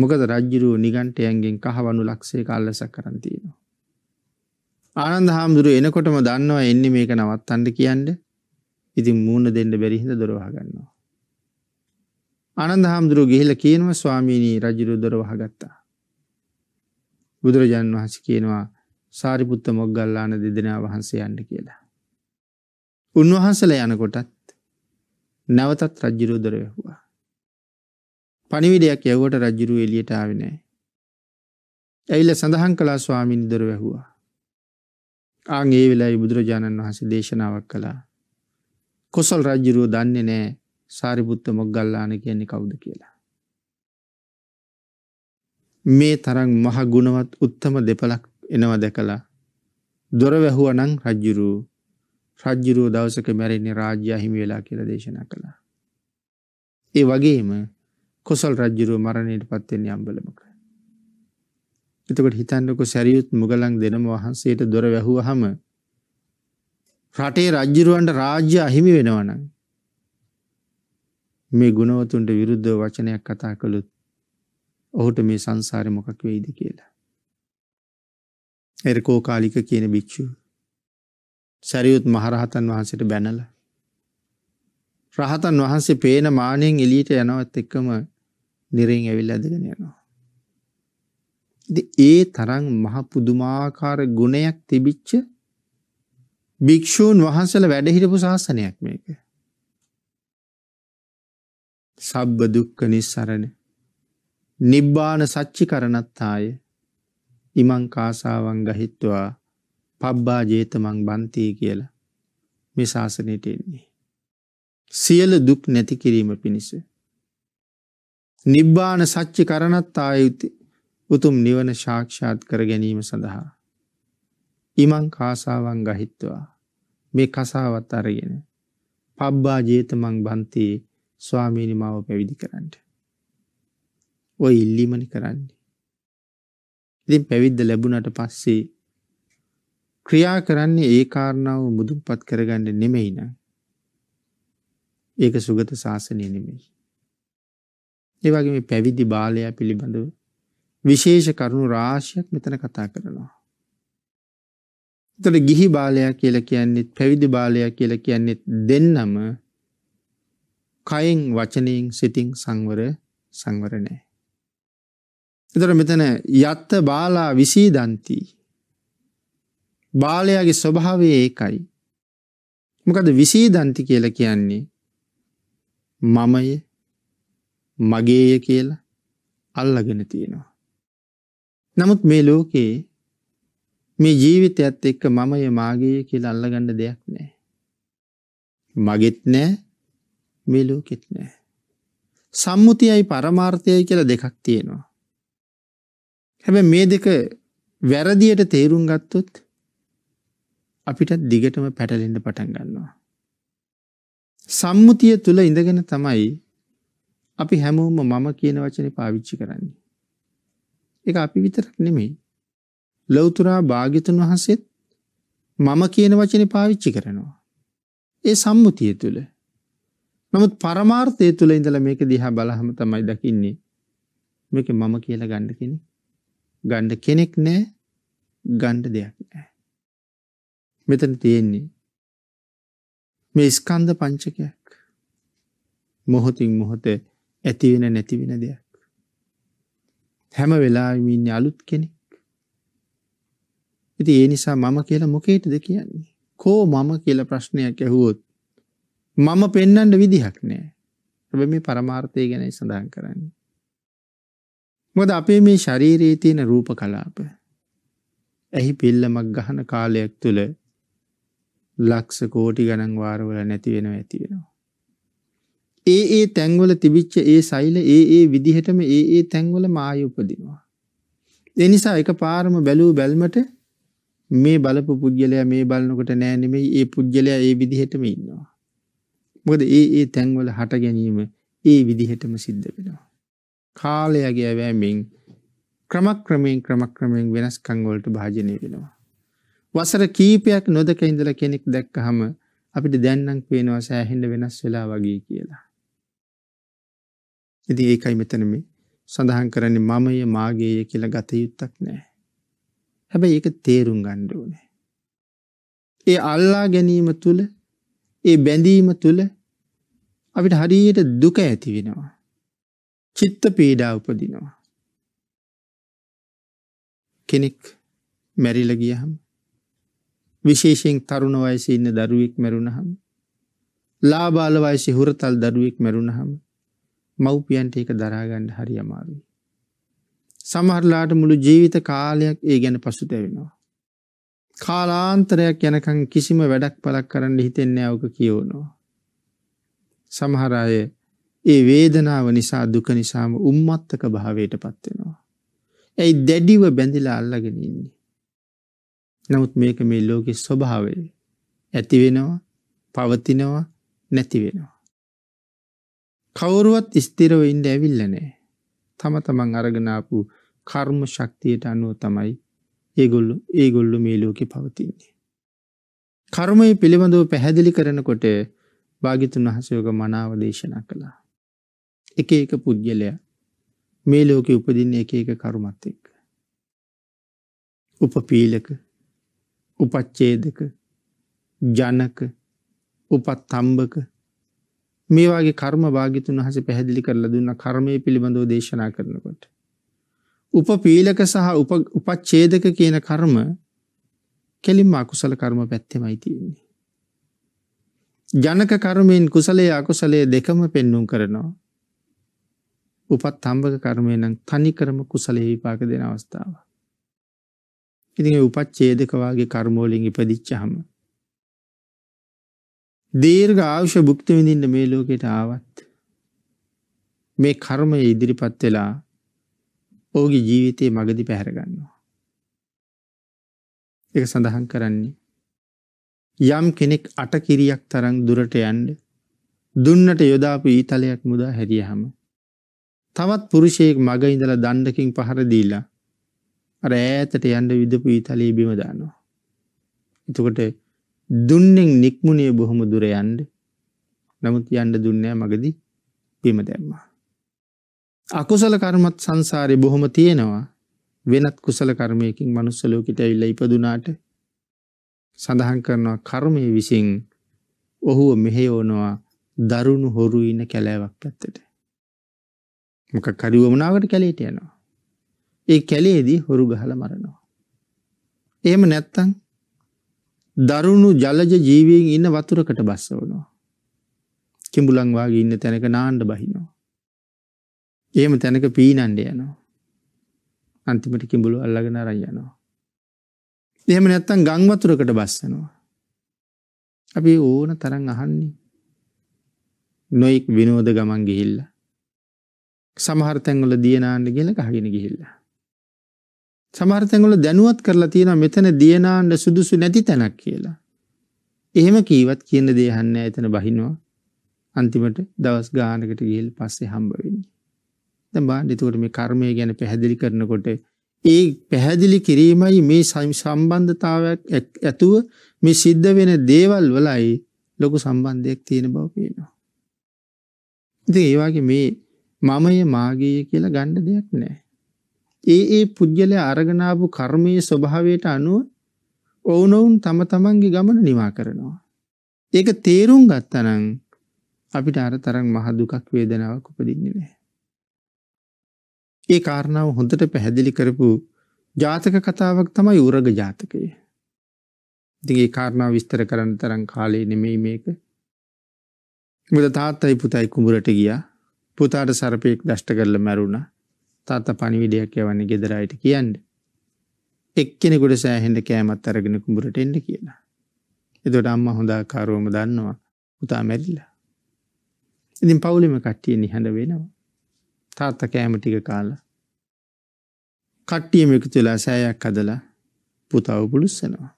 මොකද රජුරුව නිගණ්ඨයන්ගෙන් කහවණු ලක්ෂයක අල්ලසක් කරන් තියෙනවා. ආනන්ද හාමුදුරුව එනකොටම දන්නවා එන්නේ මේක නවත්තන්න කියන්නේ. ඉතින් මූණ දෙන්න බැරි හින්දා දොර වහගන්නවා. අනන්ද හාමුදුරුව ගිහිල කියනව ස්වාමීණී රජරුදොර වහගත්තා. බුදුරජාණන් වහස කියනවා සාරිපුත්ත මොග්ගල්ලාන දෙදෙනා වහන්සේ යන්න කියලා. උන්වහන්සල යනකොටත් නැවතත් රජ්ජිරෝදර වැැහවා. පනිවිඩයක් යවට රජ්ජුරු එලියට ආවිනෑ. ඇයිල සඳහන් කලා ස්වාමිනි දොර වැැහවා. ආගේ වෙලායි බුදුරජාණන් වහස දේශනාවක් කළා. කොසල් රජ්ජිරුව දන්නේ නෑ සාරිපුත්ත මොග්ගල්ලාන කියන්නේ කවුද කියලා. මේ තරන් මහ ගුණවත් උත්තම දෙපලක් එනව දැකලා දොර වැැහුව නං රජ්ජුරූ රජ්ජුරූ දවසක මැරෙන්නේ රාජ්‍ය හිමි වෙලා කියල දේශනා කළා. ඒ වගේම කොසල් රජ්ජුරුව මරණයට පත්වෙන්නේ අම්බලමක. එතකට හිතන්නකො සැරියුත් මුගලන් දෙනම වහන්සේට දොර වැැහුව හම රටේ රජ්ජිරුවන්ට රාජ්‍ය අහිමි වෙනවනං මේ ගුණවතුන්ට විරුද්ධ වචනයක් කතා කළොත් ඔහුට මේ සංසාරය මොකක් වෙයිද කියලා. එරකෝ කාලික කියන භික්‍ෂුව. සැරියුත් මහරහතන් වහන්සට බැනල. රහතන් වහන්සේ පේන මානයෙන් එලීට යනවත් එක්කම නිරෙන් ඇවිල් ඇදගෙන යනවා. ඒ තරන් මහපුදුමාකාර ගුණයක් තිබිච්ච භික්‍ෂූන් වහන්සල වැඩහිටපු ශාසනයක් මේක. සබ්බ දුක්ක නිස්සරණ නිබ්බාන සච්චි කරනත්තාය ඉමං කාසාවන් ගහිත්වා පබ්බා ජේතමං බන්තී කියලා මේ ශාසනයට එන්නේ. සියල දුක් නැති කිරීම පිණිස. නිබ්බාන සච්චි කරනත්තායුති උතුම් නිවන ශාක්ෂාත් කර ගැනීම සඳහා. ඉමං කාසාවන් ගහිත්වා මේ කසාවත් අරගෙන පබ්බා ජේතමං බන්තයේ ස්වාමීනි මාව පැවිදි කරන්න. ඔය ඉල්ලීමනි කරන්නේ. ඉතින් පැවිද්ද ලැබුණට පස්සේ ක්‍රියා කරන්නේ ඒ කාරණාව මුදුන්පත් කරගන්න නෙමෙයි නං. ඒක සුගත ශාසනය නෙමෙයි. ඒ වගේ මේ පැවිදි බාලයා පිළිබඳව විශේෂ කරුණු රාශියක් මෙතන කතා කරනවා. එතකොට ගිහි බාලයා කියලා කියන්නේ පැවිදි බාලයා කියලා කියන්නේ දෙන්නම කයින් වචනයෙන් සිතින් සංවර සංවර නෑ. එතර මෙතන යත්ත බාලා විසී දන්තී. බාලයාගේ ස්වභාවේ ඒකයි. මොකද විසී දන්ති කියල කියන්නේ මමය මගේය කියල අල්ලගෙන තියෙනවා. නමුත් මේ ලෝකයේ මේ ජීවිතයත් එක්ක මමය මාගේ කියල අල්ලගණ්ඩ දෙයක් නෑ. මගෙත් නෑ මේ ලෝකෙත් නෑ. සම්මුතියයි පරමාර්ථයයි කියලා දෙකක් තියෙනවා. හැබැ මේ දෙක වැරදියට තේරුම් ගත්තොත් අපිටත් දිගටම පැටලෙන්ට පටන් ගන්නවා. සම්මුතිය තුළ ඉඳගෙන තමයි අපි හැමෝම මම කියන වචන පාවිච්චි කරන්නේ. එක අපි විතරක් නෙමෙයි. ලොවතුරා භාගිතන් වහන්සේත් මම කියන වචන පාවිච්චි කරනවා. ඒ සම්මුතිය තුළ නමුත් පරමාර්ථය තුළ ඉඳලා මේක දිහා බලහම තමයි දකින්නේ. මේක මම කියලා ගන්න කෙනෙක්. ගන්න කෙනෙක් නෑ, ගන්න දෙයක් නෑ. මෙතන තියෙන්නේ මේ ස්කන්ධ පංචකයක්. මොහොතින් මොහොත ඇති වෙන නැති වෙන දෙයක්. හැම වෙලාවෙම ඉන්නේ අලුත් කෙනෙක්. ඉතින් ඒ නිසා මම කියලා මොකේටද කියන්නේ? කෝ මම කියලා ප්‍රශ්නයක් ඇහුවොත් මම පෙන්නන්ට විදිහක් නෑ ඔබ මේ පරමාර්ථය ගැනයි සඳහන් කරන්න. මොද අපේ මේ ශරීරයේ තියෙන රූප කලාප ඇහි පිල්ලමක් ගහන කාලයක් තුළ ලක්ස කෝටි ගණන් වාරවල නැති වෙන ඇති වෙනවා. ඒ ඒ තැන්වල තිබිච්ච ඒ සෛල ඒ ඒ විදිහටම ඒ ඒ තැන්වල මාය උපදිනවා. එනිසා එක පාරම බැලූ බැල්මට මේ බලපු පුද්ගලයා මේ බලනකොට නෑනෙමෙයි ඒ පුද්ගලයා ඒ විදිහටම ඉන්නවා. මොකද ඒ ඒ තැන්වල හට ගැනීම ඒ විදිහටම සිද්ධ වෙනවා. කාලයගේ ඇවෑමෙන් ක්‍රමක්‍රමයෙන් ක්‍රමක්‍රමයෙන් වෙනස්කම් වලට භාජනය වෙනවා. වසර කීපයක් නොදක ඉඳලා කෙනෙක් දැක්කහම අපිට දැන් නම් පේනවා සෑහෙන්න වෙනස් වෙලා වගේ කියලා. ඉතින් ඒකයි මෙතන මේ සඳහන් කරන්නේ මමය මාගේය කියලා ගත යුත්තක් නෑ. හැබැයි ඒක තේරුම් ගන්න ඕනේ. ඒ අල්ලා ගැනීම තුල ඒ බැඳීම තුල අපිට හරියට දුක ඇති වෙනවා. චිත්ත පීඩා උපදිනවා. කෙනෙක් මැරිල ගියහම විශේෂයෙන් තරුණ වයසේ ඉන්න දරුවෙක් මැරුණහම ලාබාල වයසේ හුරතල් දරුවෙක් මැරුණහම මව්පියන්ට ඒක දරාගන්න හරි අමාරුයි. සමහරලාට මුළු ජීවිත කාලයක් ඒ ගැන පසුතැවෙනවා. කාලාන්තරයක් යනකං කිසිම වැඩක් පලක් කරන්න හිතෙන්නේ අවක කියවනවා. සමහර අය ඒ වේදනාව නිසා දුක නිසාම උම්මත්තක භාවයට පත්වෙනවා. ඇයි දැඩිව බැඳිලා අල්ලගෙන ඉන්නේ. නමුත් මේක මේ ලෝකෙ ස්වභාවය ඇතිවෙනවා පවතිනවා නැතිවෙනවා. කවුරුවත් ස්තිරව ඉන්ඩ ඇවිල්ලනෑ තම තමන් අරගනාපු කර්ම ශක්තියට අනුව තමයි ඒගොල්ලු ඒගොල්ලු මේ ලෝකෙ පවතින්නේ. කර්මය පිළිබඳව පැහැදිලි කරනකොට භාගිතුන් වහසයෝග මනාව දේශනා කළා. එක එක පුද්ගලයා මේ ලෝකෙ උපදින්න එක එක කරුමත් එක්ක. උපපීලක උපච්චේදක ජනක උපත් තම්බක මේවාගේ කර්ම භාගිතුන් වහස පැහැදිලි කරලා දුන්න කර්මය පිළිබඳව දේශනා කරනකොට. උපපීලක සහ උපච්චේදක කියන කර්ම කෙලින්ම අකුසල කර්ම පැත්තෙමයි තියෙන්නේ. ජනක කර්මයෙන් කුසලේ අකුසලේ දෙකම පෙන්නුම් කරනවා. උපත් හම්බක කර්මය නම් තනි කරම කුසල හිපාක දෙන අවස්ථාව. ඉතින් උපත් චේදකවාගේ කර්මෝලින් ඉපදිච්චහම. දීර්ඝ ආවුෂ භුක්ති විඳින්න මේ ලෝකෙට ආවත්. මේ කර්මය ඉදිරිපත් වෙලා ඕගේ ජීවිතයේ මගදි පැහැරගන්නවා. එක සඳහන් කරන්නේ යම් කෙනෙක් අටකිරියක් තරං දුරට යන්ඩ දුන්නට යොදාපු ඊතලයක් මුදා හැරියහම. තවත් පුරුෂයෙක් මග ඉඳල දණ්ඩකින් පහරදීලා අර ඈතට යන්ඩ විදපු ඊතලී බිමදානවා. එතකොට දුන්නෙන් නික්මුණේ බොහොම දුර යන්ඩ නමුත් යන්ඩ දුන්නෑ මගදී පිම දැම්මා. අකුසල කර්මත් සංසාරය බොහොම තියෙනවා වෙනත් කුසල කර්මයකින් මනුස්සලෝකට ඉල්ල ඉපදුනාට සඳහන් කරනවා කර්මය විසින් ඔහුව මෙහෙයෝනවා දරුණු හොරු ඉන්න කැලෑවක් පැත්තට. මොක කරිවමනාවට කැලේට යනවා. ඒ කැලේදී හොරු ගහල මරනවා. එහෙම නැත්තං දරුණු ජලජ ජීවීන් ඉන්න වතුරකට බස්සවනවා. කිඹුලංවාගේ ඉන්න තැනක නාණ්ඩ බහිනවා. එහෙම තැනක පීනන්ඩ යනවා. අන්තිමට කිඹුලු අල්ලගෙන අරයි යනවා. දෙහම නැත්තන් ගංවතුරකට බස්සනවා. අපි ඕන තරන් අහන්නේ. නොයෙක් විනෝද ගමන් ගිහිල්ල. සමහර්තැංගල දියනාන්න ගෙලක හගෙන ගිහිල්ල. සමර්තැංගල දැනුවත් කරලා තියෙන මෙතන දියනාන්ඩ සුදුසු නැති තැනක් කියලා. එහෙම කීවත් කියන්න දේහන්න ඇතන බහිනවා අන්තිමට දවස් ගානකට ගිහිල් පස්සේ හම්බවෙන්නේ. බා නිතුවට මේ කර්මය ගැන පැහැදිලි කරනකොට ඒ පැහැදිලි කිරීමයි මේ සම්බන්ධතාවයක් ඇතුව මේ සිද්ධ වෙන දේවල් වලයි ලොකු සම්බන්ධයක් තියෙන බව පේනවා. ඉතින් ඒ වගේ මේ මමය මාගේ කියලා ගන්න දෙයක් නැහැ. ඒ ඒ පුජ්‍යලයා අරගෙන ආපු කර්මයේ ස්වභාවයට අනුව ඔවුනොවුන් තම තමන්ගේ ගමන නිවා කරනවා. ඒක තේරුම් ගත්තනම් අපිට අර තරම් මහ දුකක් වේදනාවක් උපදින්නේ නැහැ. ඒ කාරණාව හොඳට පැහැදිලි කරපු ජාතක කතාවක් තමයි උරග ජාතකය. ඉතින් ඒ කාරණාව විස්තර කරන්න තරම් කාලේ නෙමෙයි මේක. මොකද තාත්තයි පුතයි කුඹරට ගියා. පුතාට සර්පෙක් දෂ්ට කරලා මැරුණා. තාත්තා පණිවිඩයක් යවන්නේ ගෙදර අයට කියන්නේ. එක්කෙනෙකුට සෑහෙන්න කෑමත් අරගෙන කුඹරට එන්න කියලා. එතකොට අම්මා හොඳ ආකාරවම දන්නවා පුතා මැරිලා. ඉතින් පවුලෙම කට්ටිය නිහඬ වෙනවා. තාත්ත කෑම ටික කාලා කට්ටියම එකතු වෙලා සෑයක් හදලා පුතාව පුළුස්සනවා.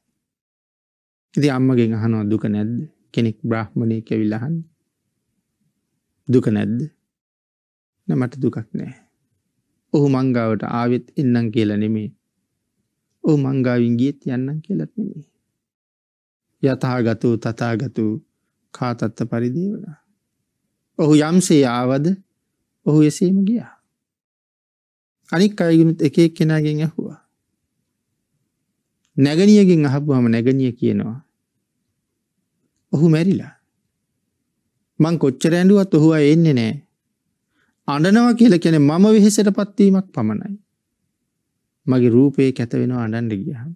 ඉති අම්මගෙන් අහනවා දුක නැද්ද කෙනෙක් බ්‍රහ්මණය කැවිල්ලහන් දුක නැද්ද නමට දුකක් නෑ. ඔහු මංගාවට ආවෙත් එන්නම් කියලා නෙමේ ඕ මංගාවින් ගියත් යන්නම් කියලත් නෙමේ. යථාගතු තතාගතු කාතත්ත පරිදේ වනා. ඔහු යම්සේ ආවද ඔහු එසේම ගියා. අනික් අයගුණුත් එක එක් කෙනාගෙන් ඇහුවා. නැගණියගෙන් අහපුවාම නැගණිය කියනවා. ඔහු මැරිලා. මං කොච්චර ඇඬුවත් ඔහු අය එන්නේ නෑ. අඬනවා කියලා කියන්නේ මම වෙහෙසටපත් වීමක් පමණයි. මගේ රූපේ කැත වෙනවා අඬන්න ගියහම.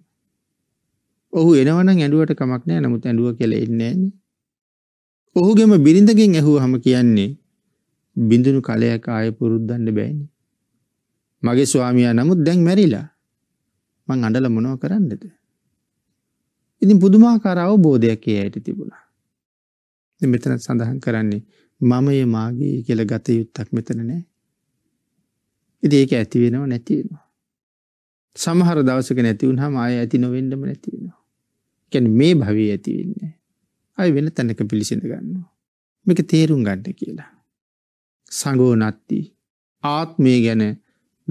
ඔහු එනවනම් ඇඬුවට කමක් නෑ නමුත් ඇඬුව කියලා එන්නේ නෑනේ. ඔහුගෙම බිරිඳගෙන් ඇහුවහම කියන්නේ බිඳුණු කලයක් ආය පුරුද්දන්න බෑනි. මගේ ස්වාමයා නමුත් දැන් මැරිලා මං අඩල මොනව කරන්නද. ඉතින් පුදුමාකාර අවබෝධයක් ඒ අයට තිබුණා. මෙතන සඳහන් කරන්නේ මමය මාගේ කියල ගත යුත්තක් මෙතන නෑ. ඉති ඒක ඇතිවෙනව නැතිවෙනවා. සමහර දවසක නැතිවුන් හම ආය ඇති නොවෙන්ඩම නැතිවෙනවා. කැන මේ භවී ඇතිවෙන්නේ. අය වෙන තැනක පිළිසිඳ ගන්නවා. මේක තේරුම් ගණ්ඩ කියලා. සඟෝනත්ති ආත්මය ගැන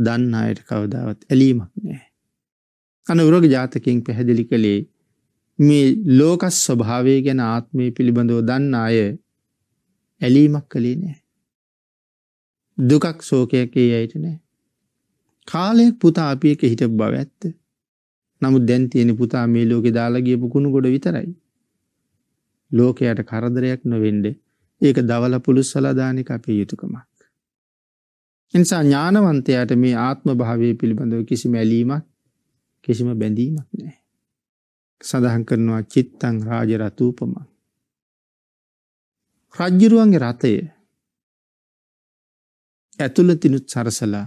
දන්න අයට කවදාවත් ඇලීමක් නෑ. අන උරග ජාතකින් පැහැදිලි කළේ මේ ලෝකස් ස්වභාවය ගැන ආත්මය පිළිබඳව දන්න අය ඇලීමක් කළේ නෑ. දුකක් සෝකයකේ අයට නෑ. කාලයෙක් පුතා අපි එක හිට බව ඇත්ත. නමුත් දැන් තියෙන පුතා මේ ලෝකෙ දාලාගේපු කුණු ගොඩ විතරයි. ලෝකයට කරදරයක් නොවෙන්ඩ ඒක දවල පුළුස්සලා දාන එක අපේ යුතුයකමක්. එනිසා ඥානවන්තයාට මේ ආත්ම භාවය පිළිබඳව කිසිම ඇලීමක් කිසිම බැඳීමක් නෑ. සඳහන් කරනවා චිත්තං රාජ රතූපම. රජ්ජුරුවන්ගේ රථය ඇතුළතිනුත් සරසලා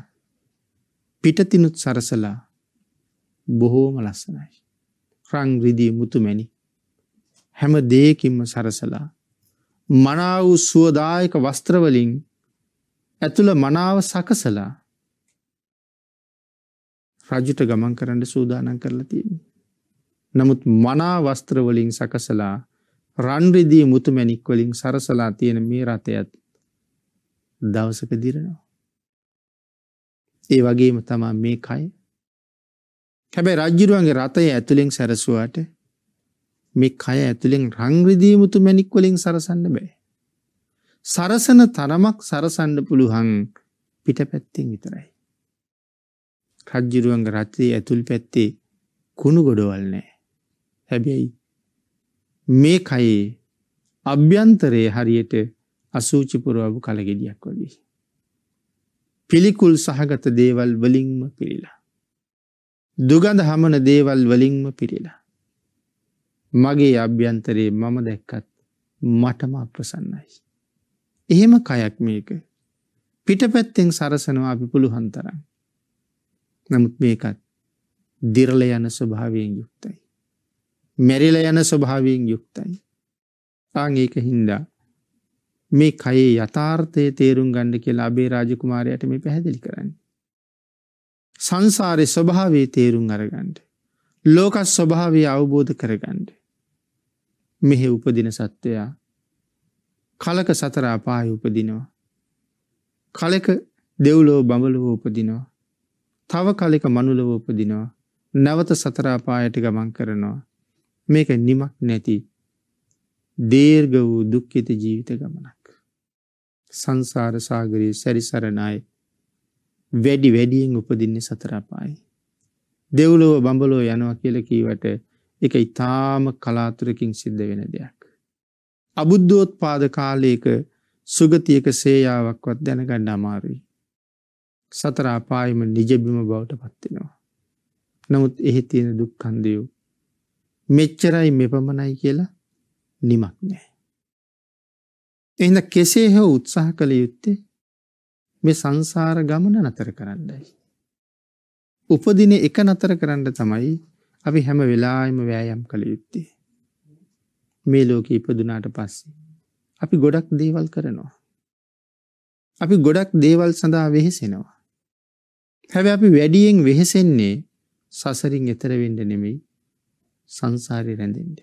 පිටතිනුත් සරසලා බොහෝම ලස්සනයි. රං රිදී මුතුමැනි හැම දේකින්ම සරසලා මනාව සුවදායක වස්ත්‍රවලින් ඇතුළ මනාව සකසලා රජුට ගමන් කරන්න සූදානම් කරලා තියෙන. නමුත් මනා වස්ත්‍රවලින් සකසලා රන්රිදී මුතුමැණික්වලින් සරසලා තියෙන මේ රථයත් දවසක දිරනවා. ඒ වගේම තමා මේ කයි. හැබැයි රජ්ජුරුවන්ගේ රථය ඇතුළෙන් සැරසුවාට මේ කය ඇතුලෙන් රන් රිදීමුතු මැණික් වලින් සරසන්න බෑ. සරසන තරමක් සරසන්න පුළුවන් පිටපැත්තෙන් විතරයි. රජ්ජිරුවන්ගේ රත්‍රී ඇතුල් පැත්තේ කුණු ගොඩවල් නෑ. හැබැයි මේ කයේ අභ්‍යන්තරයේ හරියට අසූචි පුරවපු කලගෙඩියක් වගේ. පිළිකුල් සහගත දේවල් වලින්ම පිළිලා. දුගඳ හමන දේවල් වලින්ම පිරිලා. මගේ අභ්‍යන්තරයේ මම දැක්කත් මටම අප්‍රසන්නයි. එහෙම කයක් මේක පිටපැත්තෙන් සරසනවා අපි පුළුවන් තරම්. නමුත් මේකත් දිරල යන ස්වභාවයෙන් යුක්තයි. මැරිල යන ස්වභාවයෙන් යුක්තයි. ආං ඒක හින්දා මේ කයේ යථාර්ථය තේරුම් ගණ්ඩ කියලා අබේ රාජකුමාරයට මේ පැහැදිලි කරන්න. සංසාරය ස්වභාවේ තේරුම් අරගණ්ඩ. ලෝකස් ස්වභාවේ අවබෝධ කරගණ්ඩ. මෙහෙ උපදින සත්වයා කලක සතර අපාය උපදිනවා. කලෙක දෙව්ලෝ බඹලුව උපදිනවා. තව කලෙක මනුලව උපදිනවා. නැවත සතරාපායට ගමන් කරනවා. මේක නිමක් නැති දේර්ග වූ දුක්කිත ජීවිත ගමනක්. සංසාර සාගරයේ සැරිසරණයි වැඩි වැඩියෙන් උපදින්නේ සතරාපායි. දෙව්ලොව බඹලෝ යනවා කියල කීවට එක ඉතාම කලාතුරකින් සිද්ධ වෙන දෙයක්. අබුද්ධෝත් පාද කාලයක සුගතියක සේයාවක්වත් දැනගන්න අමාරුයි. සතර අපායම නිජබිම බවට පත්වෙනවා. නමුත් එහි තියෙන දුක්කන්දයු. මෙච්චරයි මෙපමණයි කියලා නිමක් නෑ. එහිඳ කෙසේ හෝ උත්සාහ කළ යුත්තේ මේ සංසාර ගමන නතර කරන්නයි. උපදින එක නතර කරන්න තමයි අපි හැම වෙලාම වෑයම් කළ යුත්තේ. මේ ලෝක ඉපදුනාට පස්සේ. අපි ගොඩක් දේවල් කරනවා. අපි ගොඩක් දේවල් සඳහා වෙහෙසෙනවා. හැබැ අපි වැඩියෙන් වෙහෙසෙන්නේ සසරින් එතරවෙඩ නෙමෙයි සංසාරය රැඳෙන්ට.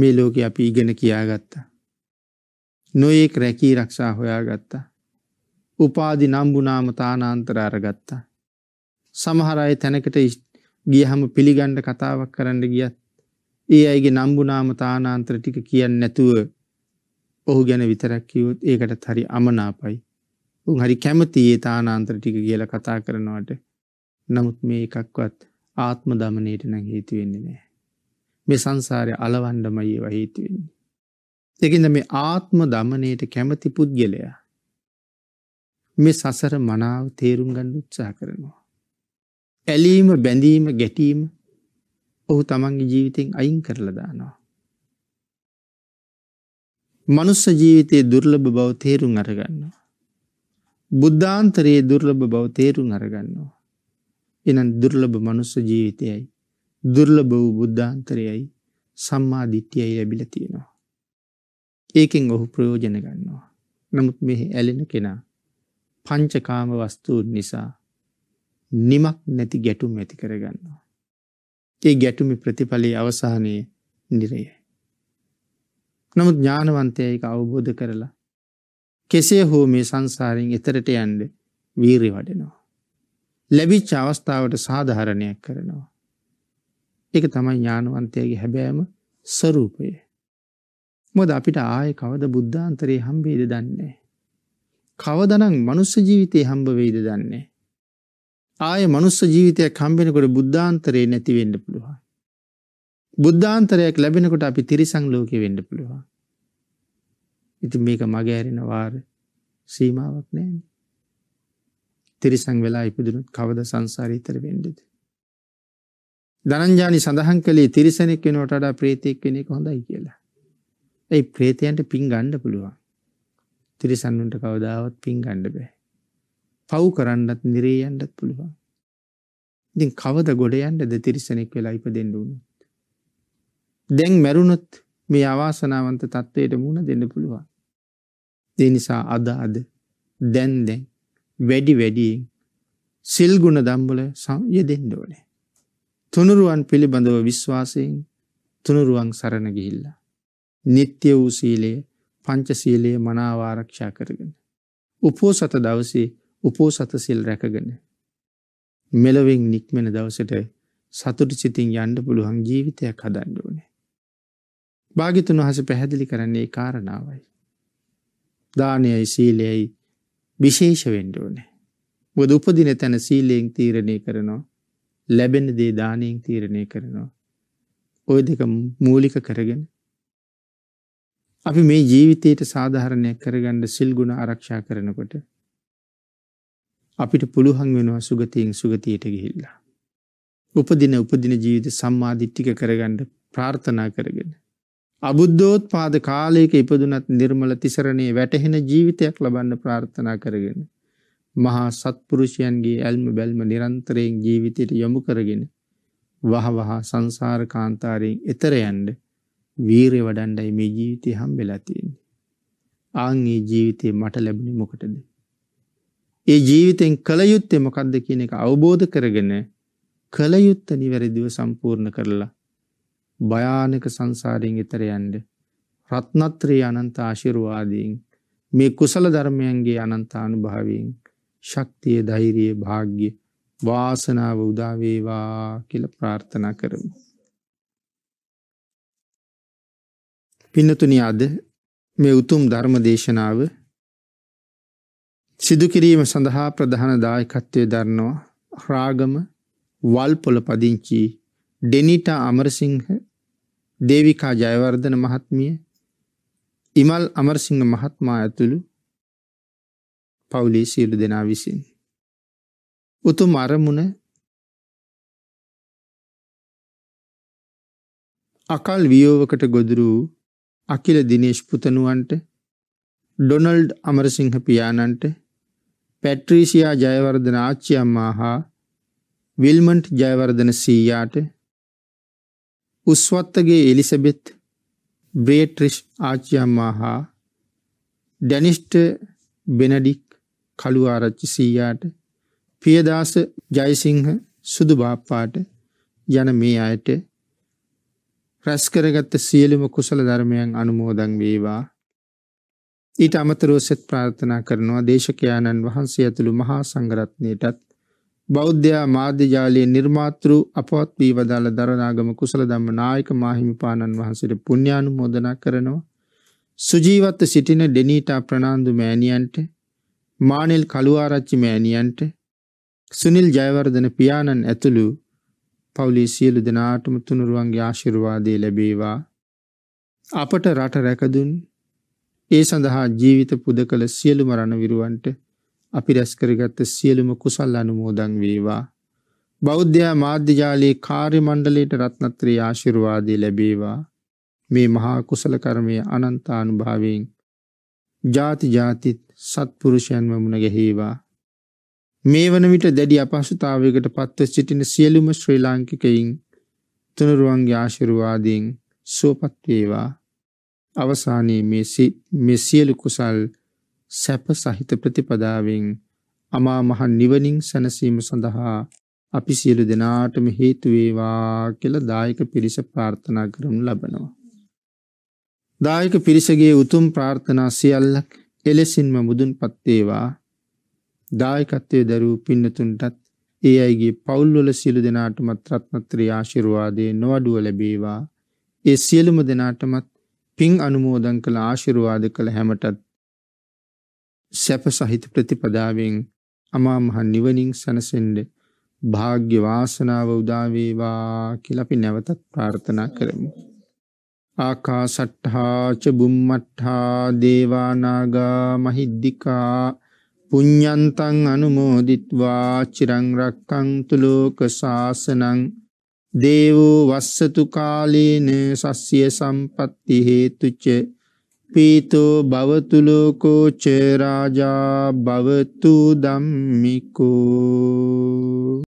මේ ලෝක අපි ඉගෙන කියාගත්තා. නොයෙක් රැකී රක්ෂා හොයාගත්තා. උපාදි නම්බුනාම තානාන්තර අරගත්තා. සමහරයි තැනකට ගියහම පිළිගන්න කතාවක් කරන්න ගියත් ඒ අයගේ නම්බුනාම තානාන්තර ටික කියන්නේ නැතුව ඔහු ගැන විතරක් කිව්වොත් ඒකටත් හරි අමනාපයි. උන් හරි කැමති ඒ තානාන්තර ටික කියලා කතා කරනවට. නමුත් මේ එකක්වත් ආත්ම දමණයට නම් හේතු වෙන්නේ නැහැ. මේ සංසාරය අලවන්නමයි ඒව හේතු වෙන්නේ. ඒකින්ද මේ ආත්ම දමණයට කැමති පුද්ගලයා මේ සසර මනාව තේරුම් ගන්න උත්සාහ කරනවා. ඇලීම බැඳීම ගැටීම ඔහු තමන්ගේ ජීවිතෙන් අයින් කරලදානවා. මනුස්ස ජීවිතයේ දුර්ලභ බව තේරුම් අරගන්නවා. බුද්ධාන්තරයේ දුර්ලභ බව තේරුම් අරගන්නවා. එනන් දුර්ලභ මනුස්ස ජීවිතයයි දුර්ලභ වූ බුද්ධාන්තරයයි සම්මාධිට්්‍යයයි ඇබිල තියෙනවා. ඒකෙන් ඔහු ප්‍රයෝජන ගන්නවා. නමුත් මෙහි ඇලෙන කෙනා පංචකාම වස්තුූන් නිසා නිමක් නැති ගැටුම් ඇති කරගන්නවා. ඒ ගැටුමි ප්‍රතිඵලයේ අවසානයේ නිරය. නමුත් ඥානවන්තයයික අවබෝධ කරලා කෙසේ හෝ මේ සංසාරෙන් එතරට යන්ඩ වීරි වඩෙනවා. ලැබිච්ච අවස්ථාවට සාධහරණයක් කරනවා. එක තමයි ඥානවන්තයගේ හැබෑම ස්වරූපය. මොද අපිට ආය කවද බුද්ධාන්තරයේ හම්බේද දන්නේ. කවදනං මනුස්ස ජීවිතය හම්බවෙයිද දන්නේ. ආය මනුස්ස ජීවිතයක් හම්බෙනකොට බුද්ධාන්තරය නැති වෙන්න පුළුවන්. බුද්ධාන්තරයක් ලැබෙනකොට අපි තිරිසං ලෝකෙ වෙන්න පුළුවන්. ඉති මේක මගෑරෙන වාර සීමාවක් නෑන. තිරිසං වෙලා ඉපදුනුත් කවද සංසාරීතර වෙන්ඩෙද. දනංජානි සඳහන් කළේ තිරිසනෙක් වෙන ොටඩා ප්‍රේතෙක් කෙනෙක් හොඳයි කියලා. ඇයි ප්‍රේතයන්ට පින් ගණ්ඩ පුළුවන්. තිරිසන්නුන්ට කවදාවත් පින් ගණ්ඩ බෑ. පව් කරන්නත් නිරේයන්ටත් පුළුවන් ඉති කවද ගොඩයන්ටද තිරිසනෙක් වෙලා ඉප දෙෙන්ඩුවුණුත් දැන් මැරුණොත් මේ අවාසනාවන්ත තත්ත්වයට මුණ දෙන්න පුළුවන් දෙනිසා අද අද දැන්දැන් වැඩි වැඩියෙන් සිල්ගුණ දම්බල සය දෙෙන්ඩෝනේ තුනුරුවන් පිළිබඳව විශ්වාසයෙන් තුනුරුවන් සරණ ගිහිල්ලා නිත්‍ය වූ සීලය පංචසීලයේ මනාවාරක්ෂා කරගෙන. උපෝසත දවසේ උපෝ සතසිල් රැකගෙන. මෙලොවෙන් නික්මෙන දවසට සතුට සිතින් යන්ඩ පුළුවන් ජීවිතයක් හදන්ඩුවනේ. භාගිතුන් වහස පැහැදිලි කරන්නේ කාරණාවයි. දානයයි සීලයයි විශේෂ වෙන්ඩුවනේ. බොද උපදින තැන සීලයෙන් තීරණය කරනවා ලැබෙන දේ දානයෙන් තීරණය කරනවා. ඔය දෙක මූලික කරගෙන. අපි මේ ජීවිතයට සාධහරණයක් කරගණ්ඩ සිල්ගුණ ආරක්ෂා කරනකොට අපිට පුළුවන් වෙනවා සුගතයෙන් සුගතියට ගිහිල්ලා. උපදින උපදින ජීවිත සම්මාධිට්ටික කරගණ්ඩ ප්‍රාර්ථනා කරගෙන. අබුද්ධෝත් පාද කාලයක ඉපදුනත් නිර්මල තිසරණයේ වැටහෙන ජීවිතයක් ලබන්න ප්‍රාර්ථනා කරගෙන. මහා සත්පුරුෂයන්ගේ ඇල්ම බැල්ම නිරන්තරයෙන් ජීවිතයට යොමු කරගෙන වහවහා සංසාර කාන්තාරයෙන් එතරයන්ඩ වීරය වඩන්ඩයි මේ ජීවිතය හම් වෙලාතියන්නේ. ආංගේ ජීවිතය මට ලැබුණි මොකටද. ඒ ජීවිතෙන් කළ යුත්තේ මොකක්ද කියන එක අවබෝධ කරගෙන කළ යුත්ත නිවැරදිව සම්පූර්ණ කරලා භයානක සංසාරයෙන් එතර යන්න රත්නත්‍රී අනන්ත ආශිර්වාදයෙන් මේ කුසල ධර්මයන්ගේ අනන්තානුභාවයෙන් ශක්තිය ධෛර්යය භාග්‍ය වාසනාව උදා වේවා කියලා ප්‍රාර්ථනා කරමු. පින්නතුනි අද මේ උතුම් ධර්ම දේශනාව සිදුකිරීම සඳහා ප්‍රධාන දායකත්වය දරනවා රාගම වල්පොල පදිංචි ඩෙනිටා අමරසිංහ දේවිකා ජයවර්ධන මහත්මිය ඉමල් අමරසිංහ මහත්මා ඇතුළු පවුලේ සියලු දෙනා විසින්. උතුම් අරමුණ අකල් වියෝවකට ගොදුරු අකිල දිනේශ් පුතනුවන්ට ඩොනල්ඩ් අමරසිංහ පියාණන්ට පැට්‍රීසියා ජයවර්ධන ආච්චි අම්මා හා විල්මන්ට් ජයවර්ධන සීයාට උස්වත්තගේ එලිසබෙත් බ්‍රේට්‍රිෂ් ආච්චි අම්මා හා ඩැනිස්ට බෙනඩික් කළුආරච්චි සීයාට පියදාස ජයසිංහ සුදු බාප්පාට යන මේ අයට රැස්කරගත්ත සියලුම කුසල ධර්මයන් අනුමෝදන් වේවා ඊට අමතරව සෙත් ප්‍රාර්ථනා කරනවා දේශකයාණන් වහන්සේ ඇතුළු මහා සංඝරත්නයටත් බෞද්ධයා මාධ්‍ය ජාලයේ නිර්මාතෘ අපවත් වී වදාළ දරණාගම කුසල ධම්ම නායක මාහිමිපාණන් වහන්සේට පුණ්‍යානුමෝදනා කරනවා සුජීවත්ව සිටින ඩෙනීටා ප්‍රනාන්දු මෑණියන්ට මානෙල් කළුආරච්චි මෑණියන්ට සුනිල් ජයවර්ධන පියාණන් ඇතුළු පවුලේ සියලු දෙනාටම තුනුරුවන්ගේ ආශිර්වාදය ලැබේවා අපට රට රැකදුන් ඒ සඳහා ජීවිත පුදකල සියලුම රණවිරුවන්ට අපි රැස් කරගත්ත සියලුම කුසල් අනුමෝදන් වේවා. බෞද්ධයා මාධ්‍යජාලයේ කාර්ය මණ්ඩලයට රත්නත්‍රී ආශිර්වාදය ලැබේවා. මේ මහා කුසල කර්මය අනන්තානුභාවයෙන් ජාති ජාතිත් සත්පුරුෂයන්ම මුණ ගැහේවා. මේ වන විට දැඩි අපහසුතාවයකට පත්ව සිටින සියලුම ශ්‍රී ලාංකිකයින් තුනුරුවන්ගේ ආශිර්වාදයෙන් සුවපත් වේවා. අවසානයේ මේ මේ සියලු කුසල් සැප සහිත ප්‍රතිපදාවෙන් අමා මහ නිවනින් සැනසීම සඳහා අපි සියලු දෙනාටම හේතු වේවා කියලා දායක පිරිස ප්‍රාර්ථනා කරනු ලබනවා. දායක පිරිසගේ උතුම් ප්‍රාර්ථනා සියල්ලක් එලෙසින්ම මුදුන්පත් වේවා. දායකත්වයේ දරූ පින්නතුන්ටත් ඒ අයගේ පවුල්වල සියලු දෙනාටමත් රත්නත්‍රි ආශිර්වාදේ නොඅඩුව ලැබේවා. ඒ සියලුම දෙනාටමත් පින් අනුමෝදන් කළ ආශිර්වාද කළ හැමටත් සැප සහිත ප්‍රතිපදාවෙන් අමා මහ නිවනින් සැනසෙන්න භාග්‍ය වාසනාව උදා වේවා කියලා අපි නැවතත් ප්‍රාර්ථනා කරමු. ආකාසට්ඨා ච බුම්මට්ඨා දේවා නාග මහිද්దికා පුඤ්ඤන්තං අනුමෝදිත්වා චිරං රක්ඛන්තු ලෝක සාසනං දේවෝ වස්සතු කාලේන සස්්‍ය සම්පත්ති හේතුච පීතෝ භවතු ලෝකෝ ච රාජා භවතු ධම්මිකෝ